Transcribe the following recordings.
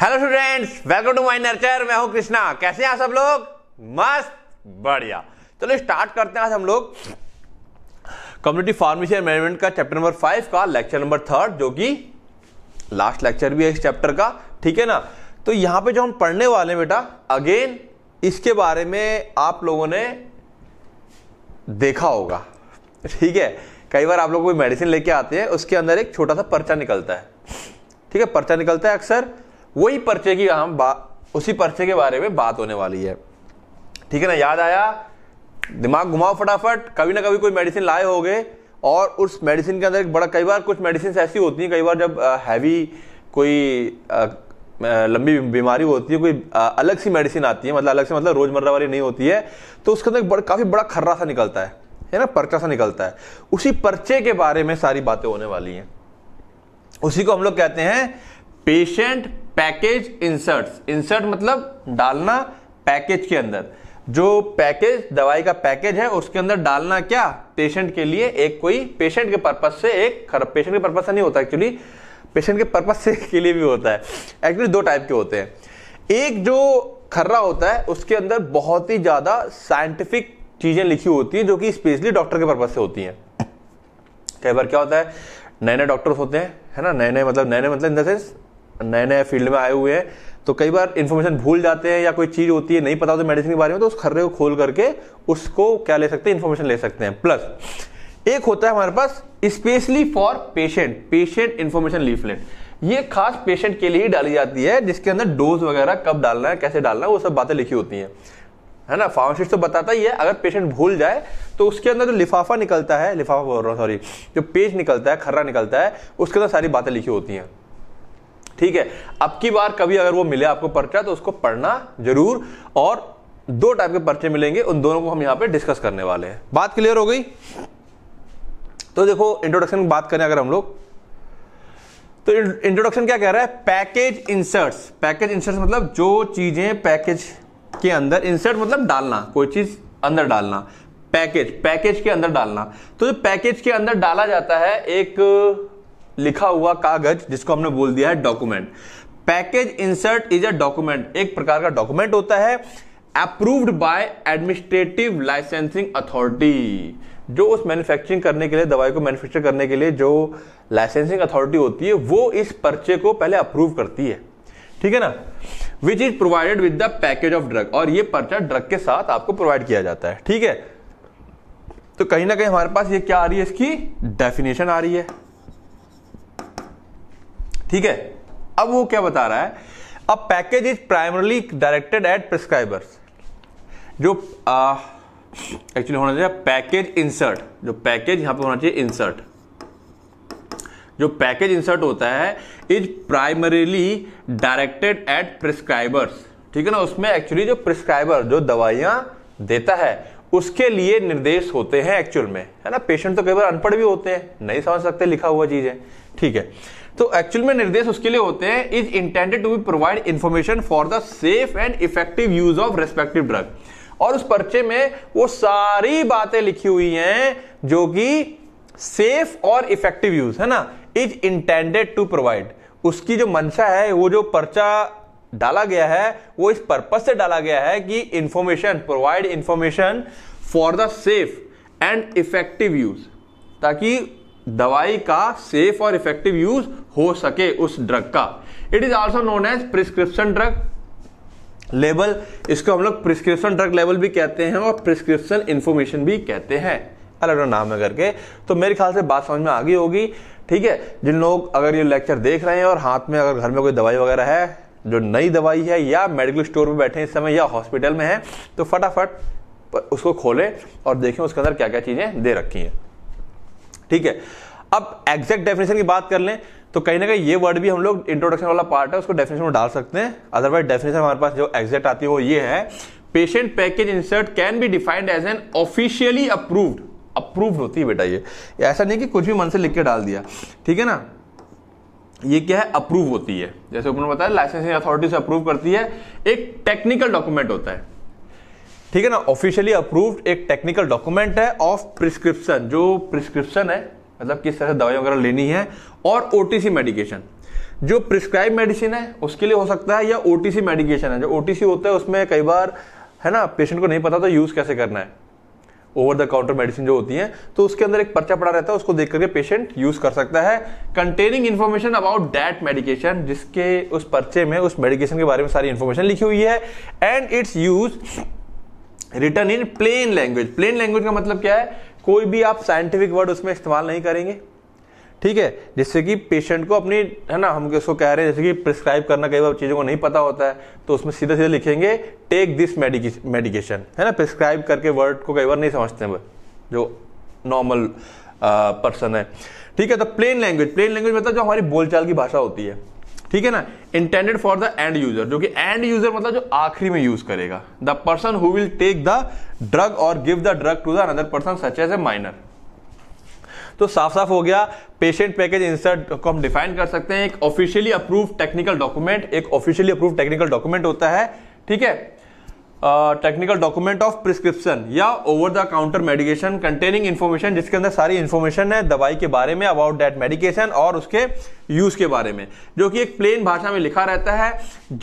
Hello students welcome to my nurture मैं हूं कृष्णा कैसे हैं सब लोग मस्त बढ़िया चलो तो स्टार्ट करते हैं आज हम लोग कम्युनिटी फार्मेसी एंड मैनेजमेंट का चैप्टर नंबर फाइव का लेक्चर नंबर थर्ड जो कि लास्ट लेक्चर भी है इस चैप्टर का ठीक है ना तो यहां पे जो हम पढ़ने वाले हैं बेटा अगेन इसके बारे में आप लोगों ने देखा होगा ठीक है कई बार आप लोग कोई मेडिसिन लेके आते हैं उसके अंदर एक छोटा सा पर्चा निकलता है ठीक है पर्चा निकलता है अक्सर वही पर्चे की हम उसी पर्चे के बारे में बात होने वाली है ठीक है ना याद आया दिमाग घुमाओ फटाफट कभी ना कभी कोई मेडिसिन लाए हो और उस मेडिसिन के अंदर एक बड़ा कई बार कुछ मेडिसिन ऐसी होती हैं कई बार जब हैवी कोई लंबी बीमारी होती है कोई अलग सी मेडिसिन आती है मतलब अलग से मतलब रोजमर्रा वाली नहीं होती है तो उसके अंदर बड़ा काफ़ी बड़ा खर्रा सा निकलता है है ना पर्चा सा निकलता है उसी पर्चे के बारे में सारी बातें होने वाली हैं उसी को हम लोग कहते हैं पेशेंट पैकेज इंसर्ट इंसर्ट मतलब डालना पैकेज के अंदर जो पैकेज दवाई का पैकेज है उसके अंदर डालना क्या पेशेंट के लिए एक कोई पेशेंट के पर्पज से एक पेशेंट के पर्पज से नहीं होता एक्चुअली पेशेंट के पर्पज से के लिए भी होता है एक्चुअली दो टाइप के होते हैं एक जो खर्रा होता है उसके अंदर बहुत ही ज़्यादा साइंटिफिक चीज़ें लिखी होती हैं जो कि स्पेशली डॉक्टर के पर्पज से होती हैं कई बार क्या होता है नए नए डॉक्टर्स होते हैं है ना नए नए मतलब नए नए मतलब इन द सेंस नए नए फील्ड में आए हुए हैं तो कई बार इन्फॉर्मेशन भूल जाते हैं या कोई चीज़ होती है नहीं पता होती मेडिसिन के बारे में तो उस खर्रे को खोल करके उसको क्या ले सकते हैं इन्फॉर्मेशन ले सकते हैं प्लस एक होता है हमारे पास specially for patient patient information leaflet ये खास पेशेंट के लिए ही डाली जाती है जिसके अंदर डोज वगैरह कब डालना है कैसे डालना है वो सब बातें लिखी होती हैं है ना फार्मासिस्ट तो बताता ही है अगर पेशेंट भूल जाए तो उसके अंदर जो लिफाफा निकलता है लिफाफा बोल रहा हूँ सॉरी जो पेज निकलता है खर्रा निकलता है उसके अंदर सारी बातें लिखी होती हैं ठीक है अब की बार कभी अगर वो मिले आपको पर्चा तो उसको पढ़ना जरूर और दो टाइप के पर्चे मिलेंगे उन दोनों को हम यहां पे डिस्कस करने वाले हैं बात क्लियर हो गई तो देखो इंट्रोडक्शन की बात करें अगर हम लोग तो इंट्रोडक्शन क्या कह रहा है पैकेज इंसर्ट्स पैकेज इंसर्ट्स मतलब जो चीजें पैकेज के अंदर इंसर्ट मतलब डालना कोई चीज अंदर डालना पैकेज पैकेज के अंदर डालना तो जो पैकेज के अंदर डाला जाता है एक लिखा हुआ कागज जिसको हमने बोल दिया है document package insert is a document एक प्रकार का डॉक्यूमेंट होता है approved by administrative licensing authority जो उस मैन्युफैक्चरिंग करने के लिए दवाई को मैन्युफैक्चर करने के लिए जो लाइसेंसिंग अथॉरिटी होती है वो इस पर्चे को पहले अप्रूव करती है ठीक है ना which is provided with the package of drug और ये पर्चा ड्रग के साथ आपको प्रोवाइड किया जाता है ठीक है तो कहीं ना कहीं हमारे पास ये क्या आ रही है इसकी डेफिनेशन आ रही है ठीक है अब वो क्या बता रहा है अब package is primarily directed at prescribers जो एक्चुअली होना चाहिए पैकेज इंसर्ट जो पैकेज यहां पे होना चाहिए इंसर्ट जो पैकेज इंसर्ट होता है is primarily directed at prescribers ठीक है ना उसमें एक्चुअली जो प्रिस्क्राइबर जो दवाइयां देता है उसके लिए निर्देश होते हैं एक्चुअल में है ना पेशेंट तो कई बार अनपढ़ भी होते हैं नहीं समझ सकते लिखा हुआ चीज है ठीक है तो एक्चुअल में निर्देश उसके लिए होते हैं is intended to be provide information for the safe and effective use of respective drug और उस पर्चे में वो सारी बातें लिखी हुई हैं जो कि सेफ और इफेक्टिव यूज है ना इज इंटेंडेड टू प्रोवाइड उसकी जो मंशा है वो जो पर्चा डाला गया है वो इस पर्पज से डाला गया है कि information provide information for the safe and effective use ताकि दवाई का सेफ और इफेक्टिव यूज हो सके उस ड्रग का it is also known as prescription drug label इसको हम लोग प्रिस्क्रिप्शन ड्रग लेबल भी कहते हैं और प्रिस्क्रिप्शन इंफॉर्मेशन भी कहते हैं अलग अलग नाम है करके तो मेरे ख्याल से बात समझ में आ गई होगी ठीक है जिन लोग अगर ये लेक्चर देख रहे हैं और हाथ में अगर घर में कोई दवाई वगैरह है जो नई दवाई है या मेडिकल स्टोर में बैठे इस समय या हॉस्पिटल में है तो फटाफट उसको खोलें और देखें उसके अंदर क्या क्या चीज़ें दे रखी हैं ठीक है अब एग्जैक्ट डेफिनेशन की बात कर लें तो कहीं ना कहीं ये वर्ड भी हम लोग इंट्रोडक्शन वाला पार्ट है उसको डेफिनेशन में डाल सकते हैं अदरवाइज डेफिनेशन हमारे पास जो एग्जैक्ट आती है वो ये है patient package insert can be defined as an officially approved approved होती है बेटा ये ऐसा नहीं कि कुछ भी मन से लिख के डाल दिया ठीक है ना ये क्या है अप्रूव होती है जैसे उन्होंने बताया लाइसेंसिंग अथॉरिटी से अप्रूव करती है एक टेक्निकल डॉक्यूमेंट होता है ठीक है ना ऑफिशियली अप्रूव्ड एक टेक्निकल डॉक्यूमेंट है ऑफ प्रिस्क्रिप्शन जो प्रिस्क्रिप्शन है मतलब किस तरह से दवाई वगैरह लेनी है और ओटीसी मेडिकेशन जो प्रिस्क्राइब मेडिसिन है उसके लिए हो सकता है या ओटीसी मेडिकेशन है जो ओटीसी होता है उसमें कई बार है ना पेशेंट को नहीं पता तो यूज़ कैसे करना है ओवर द काउंटर मेडिसिन जो होती है तो उसके अंदर एक पर्चा पड़ा रहता है उसको देख करके पेशेंट यूज कर सकता है containing information about that medication जिसके उस पर्चे में उस मेडिकेशन के बारे में सारी इन्फॉर्मेशन लिखी हुई है and its use written in plain language plain language का मतलब क्या है कोई भी आप साइंटिफिक वर्ड उसमें इस्तेमाल नहीं करेंगे ठीक है जिससे कि पेशेंट को अपनी है ना हम उसको कह रहे हैं जैसे कि प्रिस्क्राइब करना कई बार चीज़ों को नहीं पता होता है तो उसमें सीधे सीधे लिखेंगे टेक दिस मेडिकेशन है ना प्रिस्क्राइब करके वर्ड को कई बार नहीं समझते हैं जो नॉर्मल पर्सन है ठीक है तो प्लेन लैंग्वेज प्लेन लैंग्वेज मतलब जो हमारी बोलचाल की भाषा होती है ठीक है ना intended for the end user जो कि एंड यूजर मतलब जो आखिरी में यूज करेगा the person who will take the drug और give the drug to the another person such as a minor तो साफ साफ हो गया पेशेंट पैकेज इंसर्ट को हम डिफाइन कर सकते हैं एक ऑफिशियली अप्रूव टेक्निकल डॉक्यूमेंट एक ऑफिशियली अप्रूव टेक्निकल डॉक्यूमेंट होता है ठीक है टेक्निकल डॉक्यूमेंट ऑफ प्रिस्क्रिप्शन या over the counter medication containing information जिसके अंदर सारी इन्फॉर्मेशन है दवाई के बारे में अबाउट दैट मेडिकेशन और उसके यूज के बारे में जो कि एक प्लेन भाषा में लिखा रहता है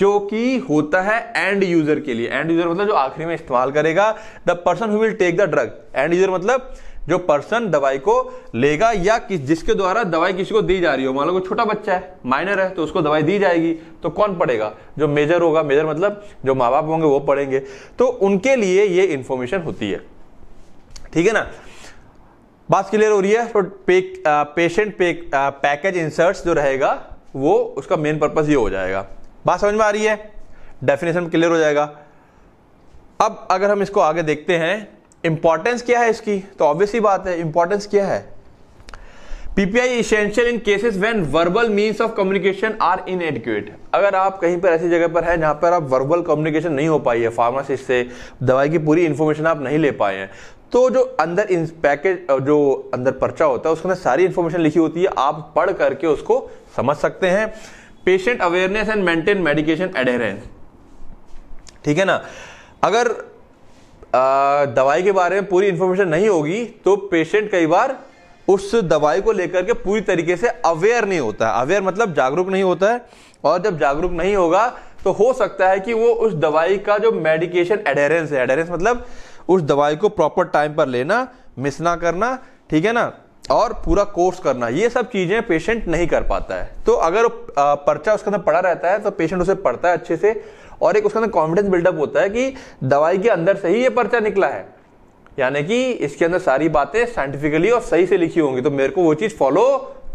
जो कि होता है एंड यूजर के लिए एंड यूजर मतलब जो आखिरी में इस्तेमाल करेगा the person who will take the drug end user मतलब जो पर्सन दवाई को लेगा या किस जिसके द्वारा दवाई किसी को दी जा रही हो मान लो कोई छोटा बच्चा है माइनर है तो उसको दवाई दी जाएगी तो कौन पढ़ेगा जो मेजर होगा मेजर मतलब जो माँ बाप होंगे वो पढ़ेंगे तो उनके लिए ये इंफॉर्मेशन होती है ठीक है ना बात क्लियर हो रही है तो पे, आ, पेशेंट पे, आ, पैकेज इंसर्ट्स जो रहेगा वो उसका मेन पर्पज ये हो जाएगा बात समझ में आ रही है डेफिनेशन क्लियर हो जाएगा अब अगर हम इसको आगे देखते हैं इंपॉर्टेंस क्या है इसकी तो ऑब्वियसली बात है इंपॉर्टेंस क्या है PPI essential in cases when verbal means of communication are inadequate अगर आप कहीं पर ऐसी जगह पर है जहां पर आप वर्बल कम्युनिकेशन नहीं हो पाई है फार्मासिस्ट से दवाई की पूरी इंफॉर्मेशन आप नहीं ले पाए हैं तो जो अंदर इन पैकेज जो अंदर पर्चा होता है उसमें सारी इंफॉर्मेशन लिखी होती है आप पढ़ करके उसको समझ सकते हैं patient awareness and maintain medication adherence ठीक है ना अगर दवाई के बारे में पूरी इंफॉर्मेशन नहीं होगी तो पेशेंट कई बार उस दवाई को लेकर के पूरी तरीके से अवेयर नहीं होता है अवेयर मतलब जागरूक नहीं होता है और जब जागरूक नहीं होगा तो हो सकता है कि वो उस दवाई का जो मेडिकेशन एडेरेंस है एडेरेंस मतलब उस दवाई को प्रॉपर टाइम पर लेना मिस ना करना ठीक है ना और पूरा कोर्स करना ये सब चीज़ें पेशेंट नहीं कर पाता है तो अगर पर्चा उसके अंदर पड़ा रहता है तो पेशेंट उसे पढ़ता है अच्छे से और एक उसके अंदर कॉन्फिडेंस बिल्डअप होता है कि दवाई के अंदर से ही ये पर्चा निकला है यानी कि इसके अंदर सारी बातें साइंटिफिकली और सही से लिखी होंगी तो मेरे को वो चीज़ फॉलो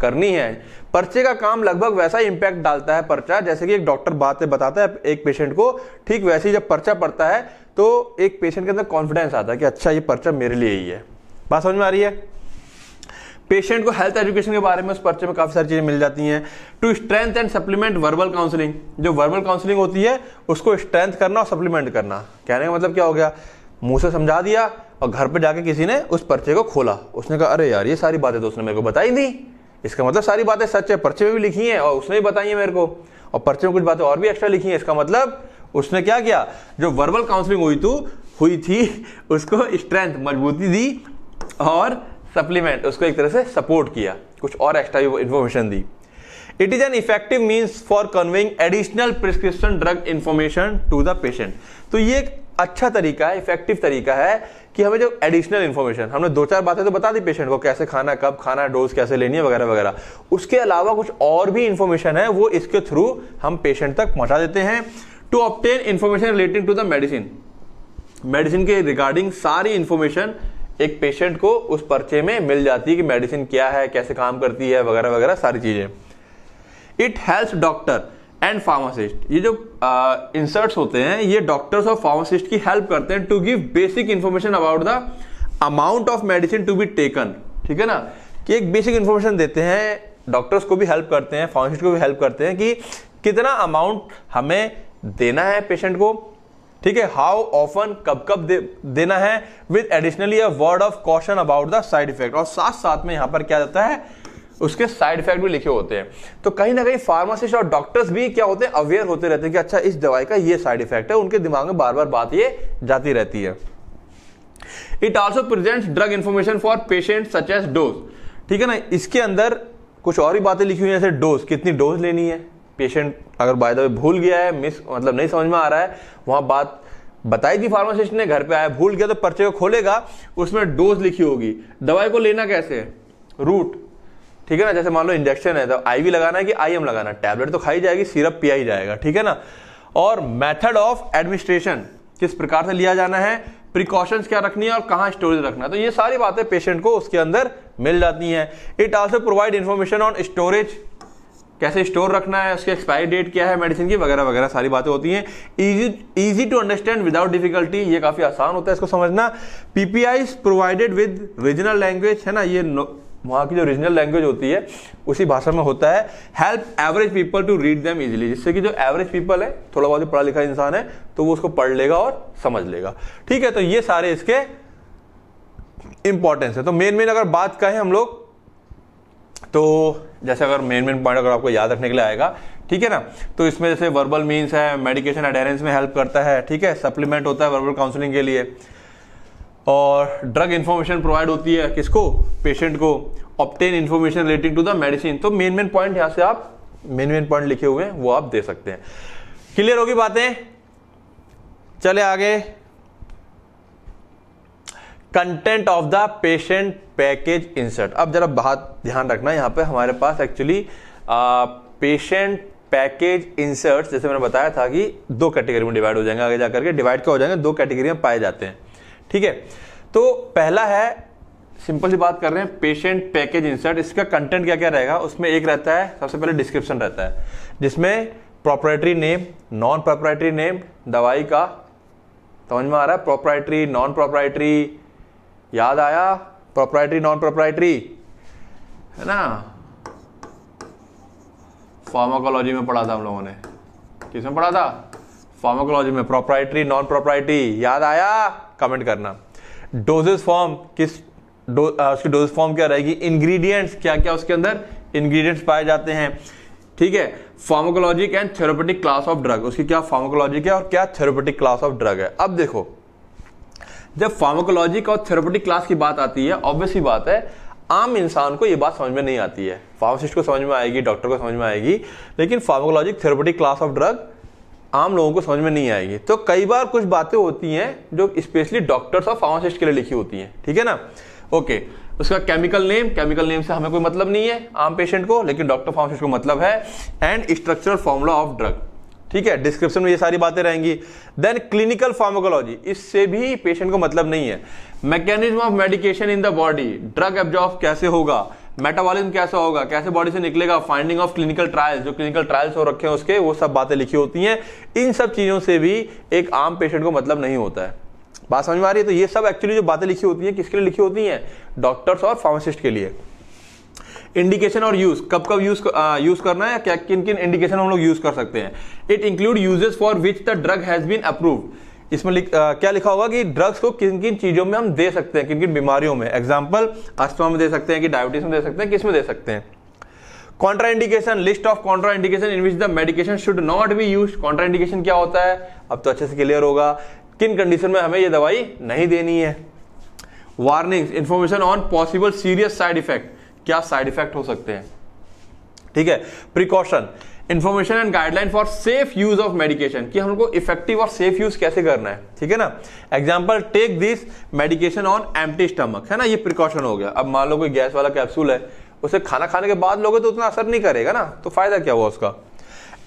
करनी है पर्चे का काम लगभग वैसा ही इंपैक्ट डालता है पर्चा जैसे कि एक डॉक्टर बात बताता है एक पेशेंट को ठीक वैसे ही जब पर्चा पड़ता है तो एक पेशेंट के अंदर कॉन्फिडेंस आता है कि अच्छा ये पर्चा मेरे लिए ही है बात समझ में आ रही है पेशेंट को हेल्थ एजुकेशन के बारे में उस पर्चे में काफ़ी सारी चीज़ें मिल जाती हैं to strength and supplement verbal counselling जो वर्बल काउंसलिंग होती है उसको स्ट्रेंथ करना और सप्लीमेंट करना कहने का मतलब क्या हो गया मुंह से समझा दिया और घर पर जाके किसी ने उस पर्चे को खोला उसने कहा अरे यार ये सारी बातें तो उसने मेरे को बताई दी इसका मतलब सारी बातें सच है पर्चे में भी लिखी हैं और उसने भी बताई है मेरे को और पर्चे में कुछ बातें और भी एक्स्ट्रा लिखी हैं इसका मतलब उसने क्या किया जो वर्बल काउंसलिंग हुई तो हुई थी उसको स्ट्रेंथ मजबूती दी और सप्लीमेंट उसको एक तरह से सपोर्ट किया कुछ और एक्स्ट्रा इन्फॉर्मेशन दी it is an effective means for conveying additional prescription drug information to the patient तो ये एक अच्छा तरीका है इफेक्टिव तरीका है कि हमें जो एडिशनल इन्फॉर्मेशन हमने दो चार बातें तो बता दी पेशेंट को कैसे खाना कब खाना डोज कैसे लेनी है वगैरह वगैरह उसके अलावा कुछ और भी इन्फॉर्मेशन है वो इसके थ्रू हम पेशेंट तक पहुंचा देते हैं to obtain information relating to the medicine medicine के रिगार्डिंग सारी इन्फॉर्मेशन एक पेशेंट को उस पर्चे में मिल जाती है कि मेडिसिन क्या है कैसे काम करती है वगैरह वगैरह सारी चीज़ें it help doctor and pharmacist ये जो इंसर्ट्स होते हैं ये डॉक्टर्स और फार्मासिस्ट की हेल्प करते हैं to give basic information about the amount of medicine to be taken ठीक है ना कि एक बेसिक इन्फॉर्मेशन देते हैं डॉक्टर्स को भी हेल्प करते हैं फार्मासिस्ट को भी हेल्प करते हैं कि कितना अमाउंट हमें देना है पेशेंट को ठीक है हाउ ऑफन कब कब दे, देना है with additionally a word of caution about the side effect और साथ साथ में यहां पर क्या जाता है उसके साइड इफेक्ट भी लिखे होते हैं तो कहीं ना कहीं फार्मासिस्ट और डॉक्टर्स भी क्या होते हैं अवेयर होते रहते हैं कि अच्छा इस दवाई का ये साइड इफेक्ट है उनके दिमाग में बार बार बात ये जाती रहती है it also present drug information for patient such as dose ठीक है ना इसके अंदर कुछ और ही बातें लिखी हुई हैं जैसे डोज कितनी डोज लेनी है पेशेंट अगर बाय द वे भूल गया है मिस मतलब नहीं समझ में आ रहा है वहां बात बताई थी फार्मासिस्ट ने घर पे आया भूल गया तो पर्चे को खोलेगा उसमें डोज लिखी होगी दवाई को लेना कैसे रूट ठीक है ना जैसे मान लो इंजेक्शन है तो आईवी लगाना है कि आईएम लगाना टैबलेट तो खाई जाएगी सिरप पिया ही जाएगा ठीक है ना और मेथड ऑफ एडमिनिस्ट्रेशन किस प्रकार से लिया जाना है प्रिकॉशंस क्या रखनी है और कहाँ स्टोरेज रखना है तो ये सारी बातें पेशेंट को उसके अंदर मिल जाती हैं it also provide information on storage कैसे स्टोर रखना है उसकी एक्सपायरी डेट क्या है मेडिसिन की वगैरह वगैरह सारी बातें होती हैं easy easy to understand without difficulty ये काफ़ी आसान होता है इसको समझना PPI provided with regional language है ना ये वहाँ की जो रीजनल लैंग्वेज होती है उसी भाषा में होता है help average people to read them easily जिससे कि जो एवरेज पीपल है थोड़ा बहुत पढ़ा लिखा इंसान है तो वो उसको पढ़ लेगा और समझ लेगा ठीक है तो ये सारे इसके इंपॉर्टेंस है तो मेन मेन अगर बात कहें हम लोग तो जैसे अगर मेन मेन पॉइंट अगर आपको याद रखने के लिए आएगा ठीक है ना तो इसमें जैसे वर्बल मीन्स है मेडिकेशन अडेरेंस में हेल्प करता है ठीक है सप्लीमेंट होता है वर्बल काउंसलिंग के लिए और ड्रग इन्फॉर्मेशन प्रोवाइड होती है किसको पेशेंट को obtain information relating to the medicine तो मेन मेन पॉइंट यहाँ से आप मेन मेन पॉइंट लिखे हुए हैं वो आप दे सकते हैं क्लियर होगी बातें चले आगे content of the patient package insert अब जरा बात ध्यान रखना यहाँ पे हमारे पास एक्चुअली पेशेंट पैकेज इंसर्ट जैसे मैंने बताया था कि दो कैटेगरी में डिवाइड हो जाएंगे आगे जाकर के डिवाइड क्या हो जाएंगे दो कैटेगरी में पाए जाते हैं ठीक है तो पहला है सिंपल सी बात कर रहे हैं पेशेंट पैकेज इंसर्ट इसका कंटेंट क्या क्या रहेगा उसमें एक रहता है सबसे पहले डिस्क्रिप्शन रहता है जिसमें proprietary name non proprietary name दवाई का समझ में आ रहा है प्रोपराइटरी नॉन प्रोपराइटरी याद आया प्रोप्राइटरी नॉन प्रोप्राइटरी है ना फार्माकोलॉजी में पढ़ा था हम लोगों ने किसमें पढ़ा था फार्माकोलॉजी में प्रोप्राइटरी नॉन प्रोप्राइटरी याद आया कमेंट करना डोजेस फॉर्म किस डो उसकी डोजेस फॉर्म क्या रहेगी इंग्रेडिएंट्स क्या क्या उसके अंदर इंग्रेडिएंट्स पाए जाते हैं ठीक है pharmacologic and therapeutic class of drug उसकी क्या फार्माकोलॉजी है और क्या थेरोपेटिक क्लास ऑफ ड्रग है अब देखो जब फार्माकोलॉजी और थेरोपेटिक क्लास की बात आती है ऑब्वियसली बात है आम इंसान को ये बात समझ में नहीं आती है फार्मासिस्ट को समझ में आएगी डॉक्टर को समझ में आएगी लेकिन pharmacologic therapeutic class of drug आम लोगों को समझ में नहीं आएगी तो कई बार कुछ बातें होती हैं जो स्पेशली डॉक्टर्स और फार्मासिस्ट के लिए लिखी होती हैं ठीक है ना ओके उसका केमिकल नेम केमिकल नेम से हमें कोई मतलब नहीं है आम पेशेंट को लेकिन डॉक्टर फार्मासिस्ट को मतलब है and structural formula of drug ठीक है डिस्क्रिप्शन में ये सारी बातें रहेंगी देन क्लिनिकल फार्माकोलॉजी इससे भी पेशेंट को मतलब नहीं है mechanism of medication in the body drug absorb कैसे होगा मेटाबॉलिज्म कैसा होगा कैसे बॉडी से निकलेगा फाइंडिंग ऑफ क्लिनिकल ट्रायल्स जो क्लिनिकल ट्रायल्स हो रखे हैं उसके वो सब बातें लिखी होती हैं इन सब चीज़ों से भी एक आम पेशेंट को मतलब नहीं होता है बात समझ में आ रही है तो ये सब एक्चुअली जो बातें लिखी होती हैं किसके लिए लिखी होती हैं डॉक्टर्स और फार्मासिस्ट के लिए इंडिकेशन और यूज कब कब यूज यूज करना है क्या किन किन इंडिकेशन हम लोग यूज कर सकते हैं it include uses for which the drug has been approved इसमें लिख, आ, क्या लिखा होगा कि ड्रग्स को किन किन चीजों में हम दे सकते हैं किन किन बीमारियों में एग्जाम्पल अस्थमा में दे सकते हैं कि डायबिटीज में दे सकते हैं किस में दे सकते हैं contraindication list of contraindication in which the medication should not be use contraindication क्या होता है अब तो अच्छे से क्लियर होगा किन कंडीशन में हमें यह दवाई नहीं देनी है warning information on possible serious side effect क्या साइड इफेक्ट हो सकते हैं ठीक है precaution information and guideline for safe use of medication कि हमको इफेक्टिव और सेफ यूज कैसे करना है ठीक है ना example take this medication on empty stomach है ना ये प्रिकॉशन हो गया अब मान लो कोई गैस वाला कैप्सूल है उसे खाना खाने के बाद लोगे तो उतना असर नहीं करेगा ना तो फायदा क्या हुआ उसका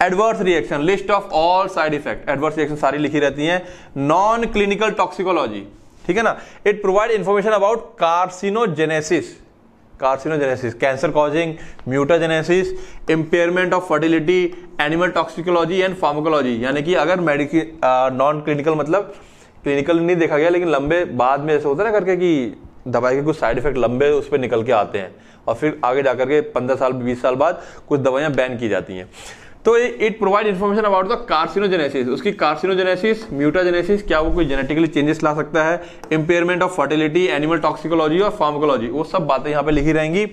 adverse reaction list of all side effect adverse reaction सारी लिखी रहती है नॉन क्लिनिकल टॉक्सिकोलॉजी ठीक है ना it provide information about carcinogenesis carcinogenesis cancer causing mutagenesis impairment of fertility animal toxicology and pharmacology यानी कि अगर मेडिक नॉन क्लिनिकल मतलब क्लिनिकल नहीं देखा गया लेकिन लंबे बाद में ऐसे होता है ना करके कि दवाई के कुछ साइड इफेक्ट लंबे उस पर निकल के आते हैं और फिर आगे जा करके पंद्रह साल बीस साल बाद कुछ दवाइयाँ बैन की जाती हैं तो it provide information about the carcinogenesis उसकी कार्सिनोजेनेसिस म्यूटाजेनेसिस क्या वो कोई जेनेटिकली चेंजेस ला सकता है impairment of fertility animal toxicology और फार्मोकोलॉजी वो सब बातें यहाँ पे लिखी रहेंगी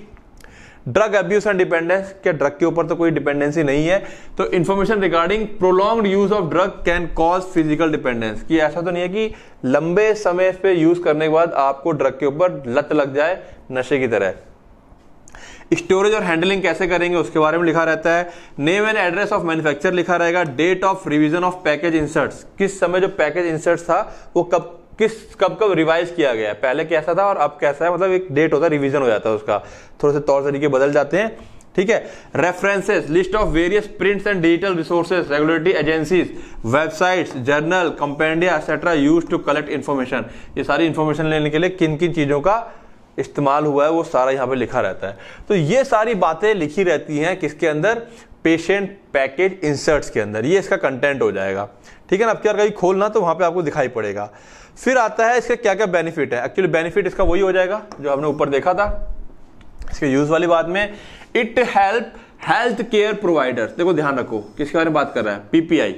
ड्रग एब्यूज एंड डिपेंडेंस क्या ड्रग के ऊपर तो कोई डिपेंडेंसी नहीं है तो information regarding prolong use of drug can cause physical dependence कि ऐसा तो नहीं है कि लंबे समय पे यूज करने के बाद आपको ड्रग के ऊपर लत लग जाए नशे की तरह स्टोरेज और हैंडलिंग कैसे करेंगे उसके बारे में लिखा रहता है name and address of manufacture लिखा रहेगा date of revision of package inserts किस समय जो पैकेज इंसर्ट्स था वो कब किस कब कब रिवाइज किया गया है पहले कैसा था और अब कैसा है मतलब एक डेट होता है रिविजन हो जाता है उसका थोड़े से तौर तरीके बदल जाते हैं ठीक है references list of various prints and digital resources regulatory agencies websites journal compendia etcetera use to collect information ये सारी इन्फॉर्मेशन लेने के लिए किन किन चीज़ों का इस्तेमाल हुआ है वो सारा यहाँ पे लिखा रहता है तो ये सारी बातें लिखी रहती हैं किसके अंदर पेशेंट पैकेज इंसर्ट्स के अंदर ये इसका कंटेंट हो जाएगा ठीक है ना अब क्या कहीं खोलना तो वहाँ पे आपको दिखाई पड़ेगा फिर आता है इसका क्या क्या बेनिफिट है एक्चुअली बेनिफिट इसका वही हो जाएगा जो हमने ऊपर देखा था इसके यूज वाली बात में it help health care provider देखो ध्यान रखो किसके बारे में बात कर रहा है पीपीआई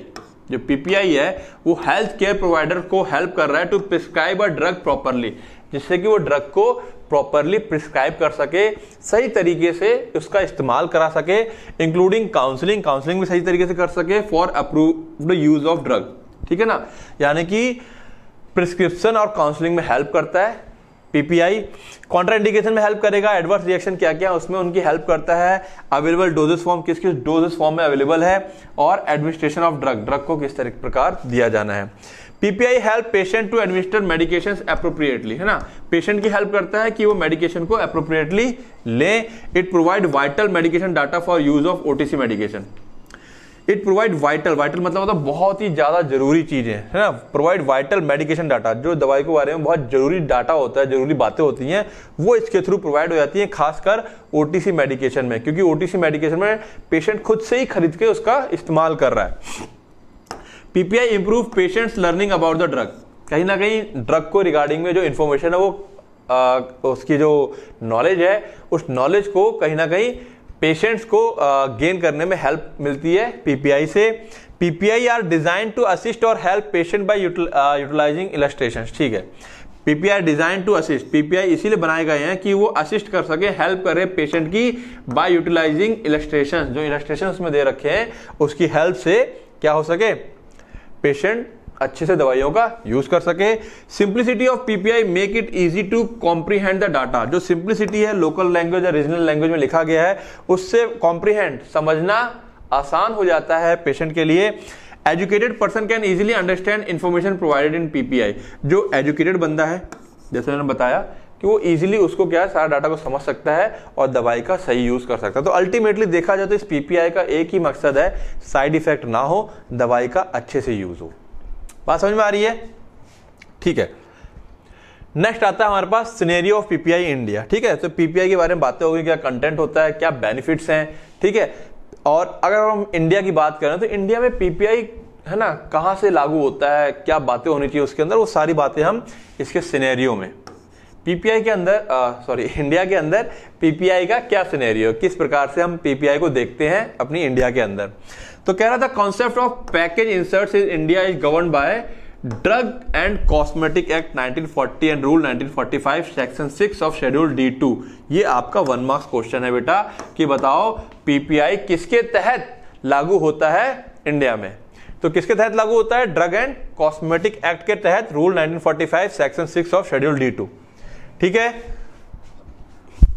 जो पीपीआई है वो हेल्थ केयर प्रोवाइडर को हेल्प कर रहा है to prescribe a drug properly जिससे कि वो ड्रग को प्रॉपरली प्रिस्क्राइब कर सके सही तरीके से उसका इस्तेमाल करा सके इंक्लूडिंग काउंसलिंग काउंसलिंग भी सही तरीके से कर सके for approved use of drug ठीक है ना यानी कि प्रिस्क्रिप्शन और काउंसलिंग में हेल्प करता है पीपीआई कॉन्ट्राइंडिकेशन में हेल्प करेगा एडवर्स रिएक्शन क्या क्या उसमें उनकी हेल्प करता है अवेलेबल डोजेस फॉर्म किस किस डोजेस फॉर्म में अवेलेबल है और एडमिनिस्ट्रेशन ऑफ ड्रग ड्रग को किस तरह प्रकार दिया जाना है PPI help patient to administer medication appropriately है ना पेशेंट की हेल्प करता है कि वो मेडिकेशन को अप्रोप्रिएटली ले it provide vital medication data for use of OTC medication it provide vital vital मतलब मतलब बहुत ही ज़्यादा जरूरी चीज़ें है ना प्रोवाइड वाइटल मेडिकेशन डाटा जो दवाई के बारे में बहुत जरूरी डाटा होता है जरूरी बातें होती हैं वो इसके थ्रू प्रोवाइड हो जाती है खासकर ओ मेडिकेशन में क्योंकि ओ मेडिकेशन में पेशेंट खुद से ही खरीद के उसका इस्तेमाल कर रहा है PPI improve patients learning about the drug कहीं ना कहीं ड्रग को रिगार्डिंग में जो इन्फॉर्मेशन है वो आ, उसकी जो नॉलेज है उस नॉलेज को कहीं ना कहीं पेशेंट्स को गेन करने में हेल्प मिलती है पीपीआई से PPI are design to assist और help patient by utilising illustration ठीक है PPI design to assist PPI इसीलिए बनाए गए हैं कि वो असिस्ट कर सके हेल्प करे पेशेंट की बाय यूटिलाइजिंग इलस्ट्रेशन जो इलस्ट्रेशन उसमें दे रखे हैं उसकी हेल्प से क्या हो सके पेशेंट अच्छे से दवाइयों का यूज कर सके simplicity of PPI make it easy to comprehend the data जो सिंप्लिसिटी है लोकल लैंग्वेज या रीजनल लैंग्वेज में लिखा गया है उससे कॉम्प्रीहेंड समझना आसान हो जाता है पेशेंट के लिए educated person can easily understand information provided in PPI जो एजुकेटेड बंदा है जैसे मैंने बताया कि वो इजीली उसको क्या है सारा डाटा को समझ सकता है और दवाई का सही यूज़ कर सकता है तो अल्टीमेटली देखा जाए तो इस पीपीआई का एक ही मकसद है साइड इफेक्ट ना हो दवाई का अच्छे से यूज़ हो बात समझ में आ रही है ठीक है नेक्स्ट आता है हमारे पास सिनेरियो ऑफ पीपीआई इंडिया ठीक है तो पीपीआई के बारे में बातें होगी क्या कंटेंट होता है क्या बेनिफिट्स हैं ठीक है और अगर हम इंडिया की बात करें तो इंडिया में पीपीआई है ना कहाँ से लागू होता है क्या बातें होनी चाहिए उसके अंदर वो सारी बातें हम इसके सिनेरियो में पीपीआई के अंदर सॉरी इंडिया के अंदर पीपीआई का क्या सिनेरियो किस प्रकार से हम पीपीआई को देखते हैं अपनी इंडिया के अंदर तो कह रहा था concept of package insert in India is govern by drug and cosmetic act 1940 and rule 1945 section 6 of schedule D two ये आपका वन मार्क्स क्वेश्चन है बेटा कि बताओ पीपीआई किसके तहत लागू होता है इंडिया में तो किसके तहत लागू होता है ड्रग एंड कॉस्मेटिक एक्ट के तहत rule 1945 section 6 of schedule D two ठीक है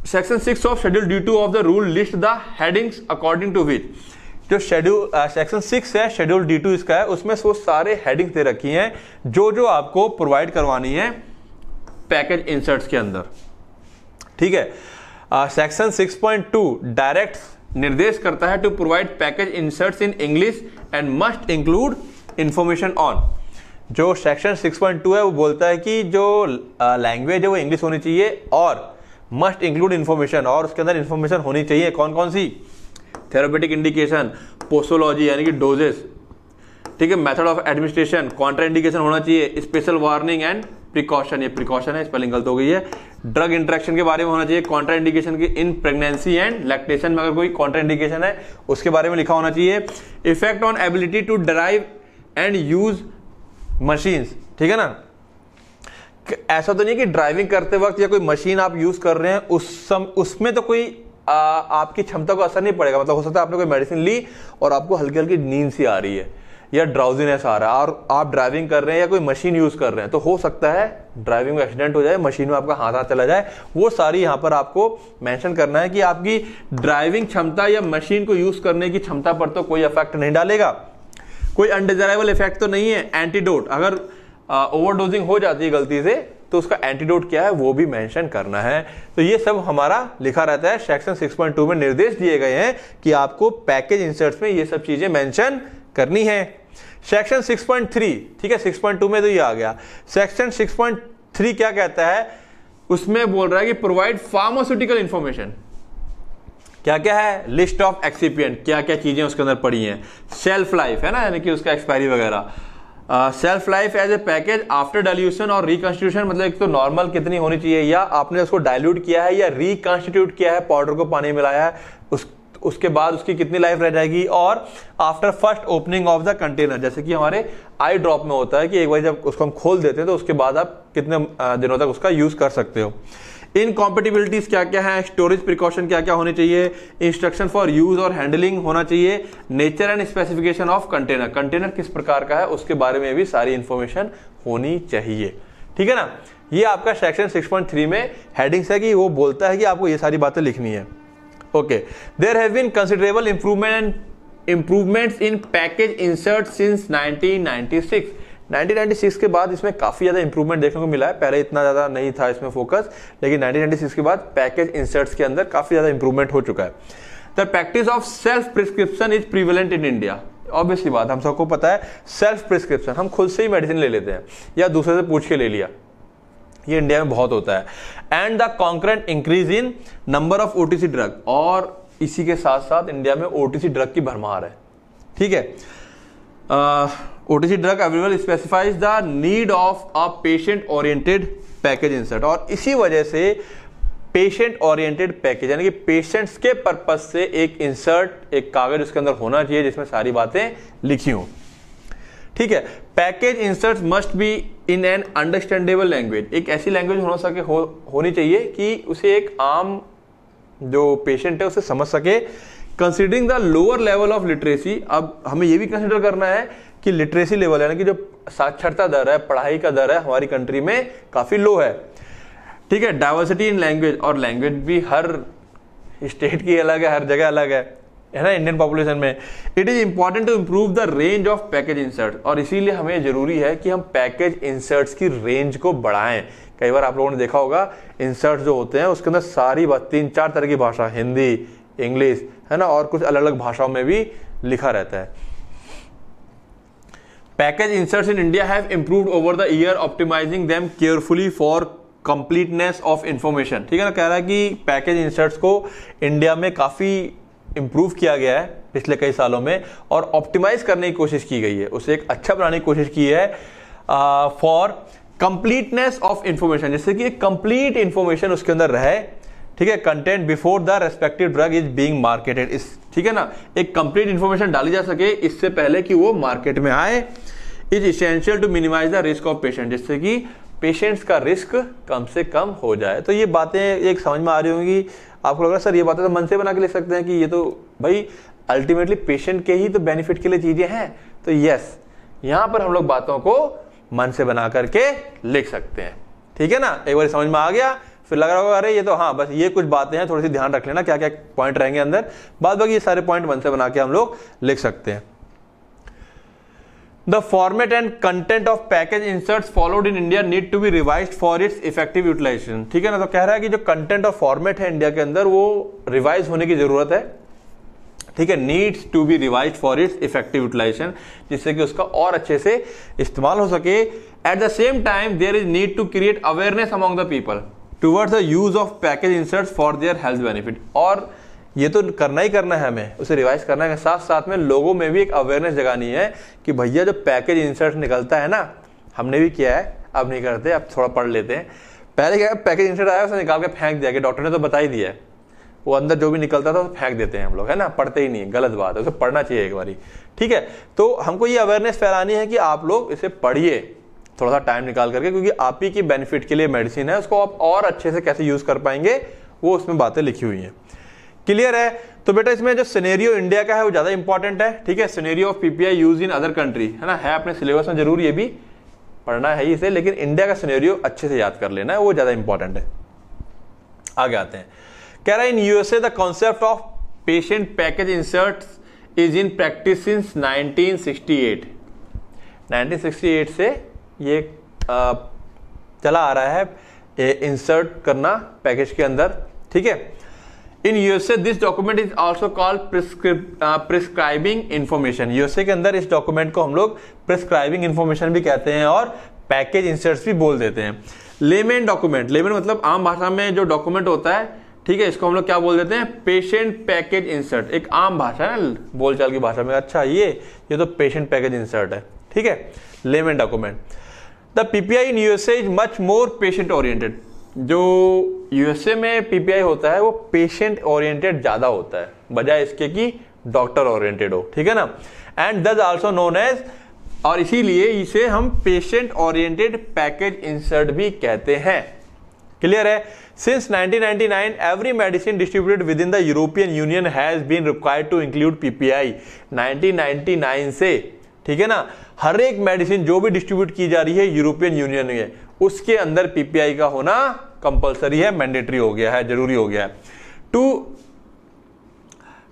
section six of schedule due to of the rule list the headings according to which जो शेड्यूल सेक्शन सिक्स है शेड्यूल डी टू इसका है उसमें वो सारे हेडिंग्स दे रखी हैं जो जो आपको प्रोवाइड करवानी है पैकेज इंसर्ट्स के अंदर ठीक है section six point two direct निर्देश करता है to provide package inserts in English and must include information on जो सेक्शन 6.2 है वो बोलता है कि जो लैंग्वेज है वो इंग्लिश होनी चाहिए और मस्ट इंक्लूड इन्फॉर्मेशन और उसके अंदर इन्फॉर्मेशन होनी चाहिए कौन कौन सी थेरोपेटिक इंडिकेशन पोस्टोलॉजी यानी कि डोजेस ठीक है method of administration contraindication होना चाहिए स्पेशल वार्निंग एंड प्रिकॉशन ये प्रिकॉशन है स्पेलिंग गलत हो गई है ड्रग इंट्रैक्शन के बारे में होना चाहिए कॉन्ट्रा इंडिकेशन की इन प्रेगनेंसी एंड लैक्टेशन में अगर कोई कॉन्ट्रा इंडिकेशन है उसके बारे में लिखा होना चाहिए effect on ability to drive and use machines ठीक है ना ऐसा तो नहीं कि ड्राइविंग करते वक्त या कोई मशीन आप यूज़ कर रहे हैं उस सम उसमें तो कोई आ, आपकी क्षमता को असर नहीं पड़ेगा मतलब हो सकता है आपने कोई मेडिसिन ली और आपको हल्की हल्की नींद सी आ रही है या ड्राउजीनेस आ रहा है और आप ड्राइविंग कर रहे हैं या कोई मशीन यूज़ कर रहे हैं तो हो सकता है ड्राइविंग में एक्सीडेंट हो जाए मशीन में आपका हाथ हाथ चला जाए वो सारी यहाँ पर आपको मेंशन करना है कि आपकी ड्राइविंग क्षमता या मशीन को यूज़ करने की क्षमता पर तो कोई इफेक्ट नहीं डालेगा कोई अनडिजायरेबल इफेक्ट तो नहीं है एंटीडोट अगर ओवरडोजिंग हो जाती है गलती से तो उसका एंटीडोट क्या है वो भी मेंशन करना है तो ये सब हमारा लिखा रहता है सेक्शन 6.2 में निर्देश दिए गए हैं कि आपको पैकेज इंसर्ट्स में ये सब चीजें मेंशन करनी है सेक्शन 6.3 ठीक है 6.2 में तो ये आ गया सेक्शन 6.3 क्या कहता है उसमें बोल रहा है कि प्रोवाइड फार्मास्यूटिकल इंफॉर्मेशन क्या क्या है लिस्ट ऑफ एक्सीपियंट क्या क्या चीज़ें उसके अंदर पड़ी हैं सेल्फ लाइफ है ना यानी कि उसका एक्सपायरी वगैरह shelf life as a package after dilution और रिकॉन्स्टिट्यूशन मतलब एक तो नॉर्मल कितनी होनी चाहिए या आपने उसको डाइल्यूट किया है या रिकॉन्स्टिट्यूट किया है पाउडर को पानी मिलाया है उस उसके बाद उसकी कितनी लाइफ रह जाएगी और after first opening of the container जैसे कि हमारे आई ड्रॉप में होता है कि एक बार जब उसको हम खोल देते हैं तो उसके बाद आप कितने दिनों तक उसका यूज़ कर सकते हो इन कॉम्पेटिबिलिटीज क्या क्या है स्टोरेज प्रिकॉशन क्या क्या होने चाहिए इंस्ट्रक्शन फॉर यूज और हैंडलिंग होना चाहिए nature and specification of container container किस प्रकार का है उसके बारे में भी सारी इंफॉर्मेशन होनी चाहिए ठीक है ना ये आपका सेक्शन 6.3 में हेडिंग्स है कि वो बोलता है कि आपको ये सारी बातें लिखनी है okay there have been considerable improvement improvements in package insert since 1996 1996 के बाद इसमें काफ़ी ज़्यादा इंप्रूवमेंट देखने को मिला है पहले इतना ज़्यादा नहीं था इसमें फोकस लेकिन 1996 के बाद पैकेज इंसर्ट्स के अंदर काफ़ी ज़्यादा इंप्रूवमेंट हो चुका है the practice of self prescription is prevalent in India obviously बात हम सबको पता है सेल्फ प्रिस्क्रिप्शन हम खुद से ही मेडिसिन ले लेते हैं या दूसरे से पूछ के ले लिया ये इंडिया में बहुत होता है and the concurrent increase in number of OTC drug और इसी के साथ साथ इंडिया में ओटीसी ड्रग की भरमार है ठीक है OTC drug available specifies the need of a patient oriented package insert और इसी वजह से पेशेंट ओरिएंटेड पैकेज यानी कि पेशेंट्स के पर्पज से एक इंसर्ट एक कागज उसके अंदर होना चाहिए जिसमें सारी बातें लिखी हों ठीक है package insert must be in an understandable language एक ऐसी लैंग्वेज होना सके हो, होनी चाहिए कि उसे एक आम जो पेशेंट है उसे समझ सके considering the lower level of literacy अब हमें यह भी कंसिडर करना है कि लिटरेसी लेवल यानी कि जो साक्षरता दर है पढ़ाई का दर है हमारी कंट्री में काफ़ी लो है ठीक है डाइवर्सिटी इन लैंग्वेज और लैंग्वेज भी हर स्टेट की अलग है हर जगह अलग है है ना इंडियन पॉपुलेशन में it is important to improve the range of package insert और इसीलिए हमें जरूरी है कि हम पैकेज इंसर्ट्स की रेंज को बढ़ाएं कई बार आप लोगों ने देखा होगा इंसर्ट जो होते हैं उसके अंदर सारी तीन चार तरह की भाषा हिंदी इंग्लिश है ना और कुछ अलग अलग भाषाओं में भी लिखा रहता है package inserts in India have improved over the year optimizing them carefully for completeness of information ठीक है ना कह रहा है कि पैकेज इंसर्ट्स को इंडिया में काफ़ी इंप्रूव किया गया है पिछले कई सालों में और ऑप्टिमाइज करने की कोशिश की गई है उसे एक अच्छा बनाने की कोशिश की है फॉर कंप्लीटनेस ऑफ इंफॉर्मेशन जैसे कि कंप्लीट इंफॉर्मेशन उसके अंदर रहे ठीक है content before the respective drug is being marketed इस ठीक है ना एक कंप्लीट इन्फॉर्मेशन डाली जा सके इससे पहले कि वो मार्केट में आए is essential to minimize the risk of patient जिससे कि पेशेंट्स का रिस्क कम से कम हो जाए तो ये बातें एक समझ में आ रही होंगी आपको लग रहा है सर ये बातें तो मन से बना के ले सकते हैं कि ये तो भाई अल्टीमेटली पेशेंट के ही तो बेनिफिट के लिए चीज़ें हैं तो यस यहाँ पर हम लोग बातों को मन से बना करके लिख सकते हैं ठीक है ना एक बार समझ में आ गया फिर लग रहा होगा अरे ये तो हाँ बस ये कुछ बातें हैं थोड़ी सी ध्यान रख लेना क्या क्या पॉइंट रहेंगे अंदर बाद बाकी ये सारे पॉइंट वन से बना के हम लोग लिख सकते हैं The format and content of package inserts followed in India need to be revised for its effective utilization. ठीक है ना तो कह रहा है कि जो कंटेंट और फॉर्मेट है इंडिया के अंदर वो रिवाइज होने की जरूरत है ठीक है needs to be revise for its effective utilization जिससे कि उसका और अच्छे से इस्तेमाल हो सके at the same time there is need to create awareness among the people towards the use of package inserts for their health benefit और ये तो करना ही करना है हमें उसे रिवाइज करना है साथ साथ में लोगों में भी एक अवेयरनेस जगानी है कि भैया जो पैकेज इंसर्ट निकलता है ना हमने भी किया है अब नहीं करते अब थोड़ा पढ़ लेते हैं पहले क्या पैकेज इंसर्ट आया उसे निकाल के फेंक दिया कि डॉक्टर ने तो बता ही दिया है वो अंदर जो भी निकलता था उसे फेंक देते हैं हम लोग है ना पढ़ते ही नहीं गलत बात है उसे पढ़ना चाहिए एक बारी ठीक है तो हमको ये अवेयरनेस फैलानी है कि आप लोग इसे पढ़िए थोड़ा सा टाइम निकाल करके क्योंकि आप ही की बेनिफिट के लिए मेडिसिन है उसको आप और अच्छे से कैसे यूज़ कर पाएंगे वो उसमें बातें लिखी हुई हैं क्लियर है तो बेटा इसमें जो सिनेरियो इंडिया का है वो ज़्यादा इंपॉर्टेंट है ठीक है scenario of PPI use in other country है ना है अपने सिलेबस में जरूर ये भी पढ़ना है इसे लेकिन इंडिया का सिनेरियो अच्छे से याद कर लेना है वो ज़्यादा इंपॉर्टेंट है आगे आते हैं कह रहा है in USA the concept of patient package insert is in practice since 1968 1968 से ये चला आ रहा है इंसर्ट करना पैकेज के अंदर ठीक है in USA this document is also called prescribing information USA के अंदर इस डॉक्यूमेंट को हम लोग प्रिस्क्राइबिंग इन्फॉर्मेशन भी कहते हैं और पैकेज इंसर्ट भी बोल देते हैं लेमेन डॉक्यूमेंट लेमेन मतलब आम भाषा में जो डॉक्यूमेंट होता है ठीक है इसको हम लोग क्या बोल देते हैं पेशेंट पैकेज इंसर्ट एक आम भाषा है बोलचाल की भाषा में अच्छा ये ये तो पेशेंट पैकेज इंसर्ट है ठीक है laymen document the PPI in USA is much more patient oriented जो यूएसए में पीपीआई होता है वो पेशेंट ओरिएंटेड ज़्यादा होता है बजाय इसके कि डॉक्टर ओरिएंटेड हो ठीक है ना एंड दज आल्सो नोन एज और इसीलिए इसे हम पेशेंट ओरिएंटेड पैकेज इंसर्ट भी कहते हैं क्लियर है since 1999 every medicine distributed within the European Union has been required to include PPI 1999 से ठीक है ना हर एक मेडिसिन जो भी डिस्ट्रीब्यूट की जा रही है यूरोपियन यूनियन में उसके अंदर पीपीआई का होना कंपलसरी है मैंडेटरी हो गया है जरूरी हो गया है to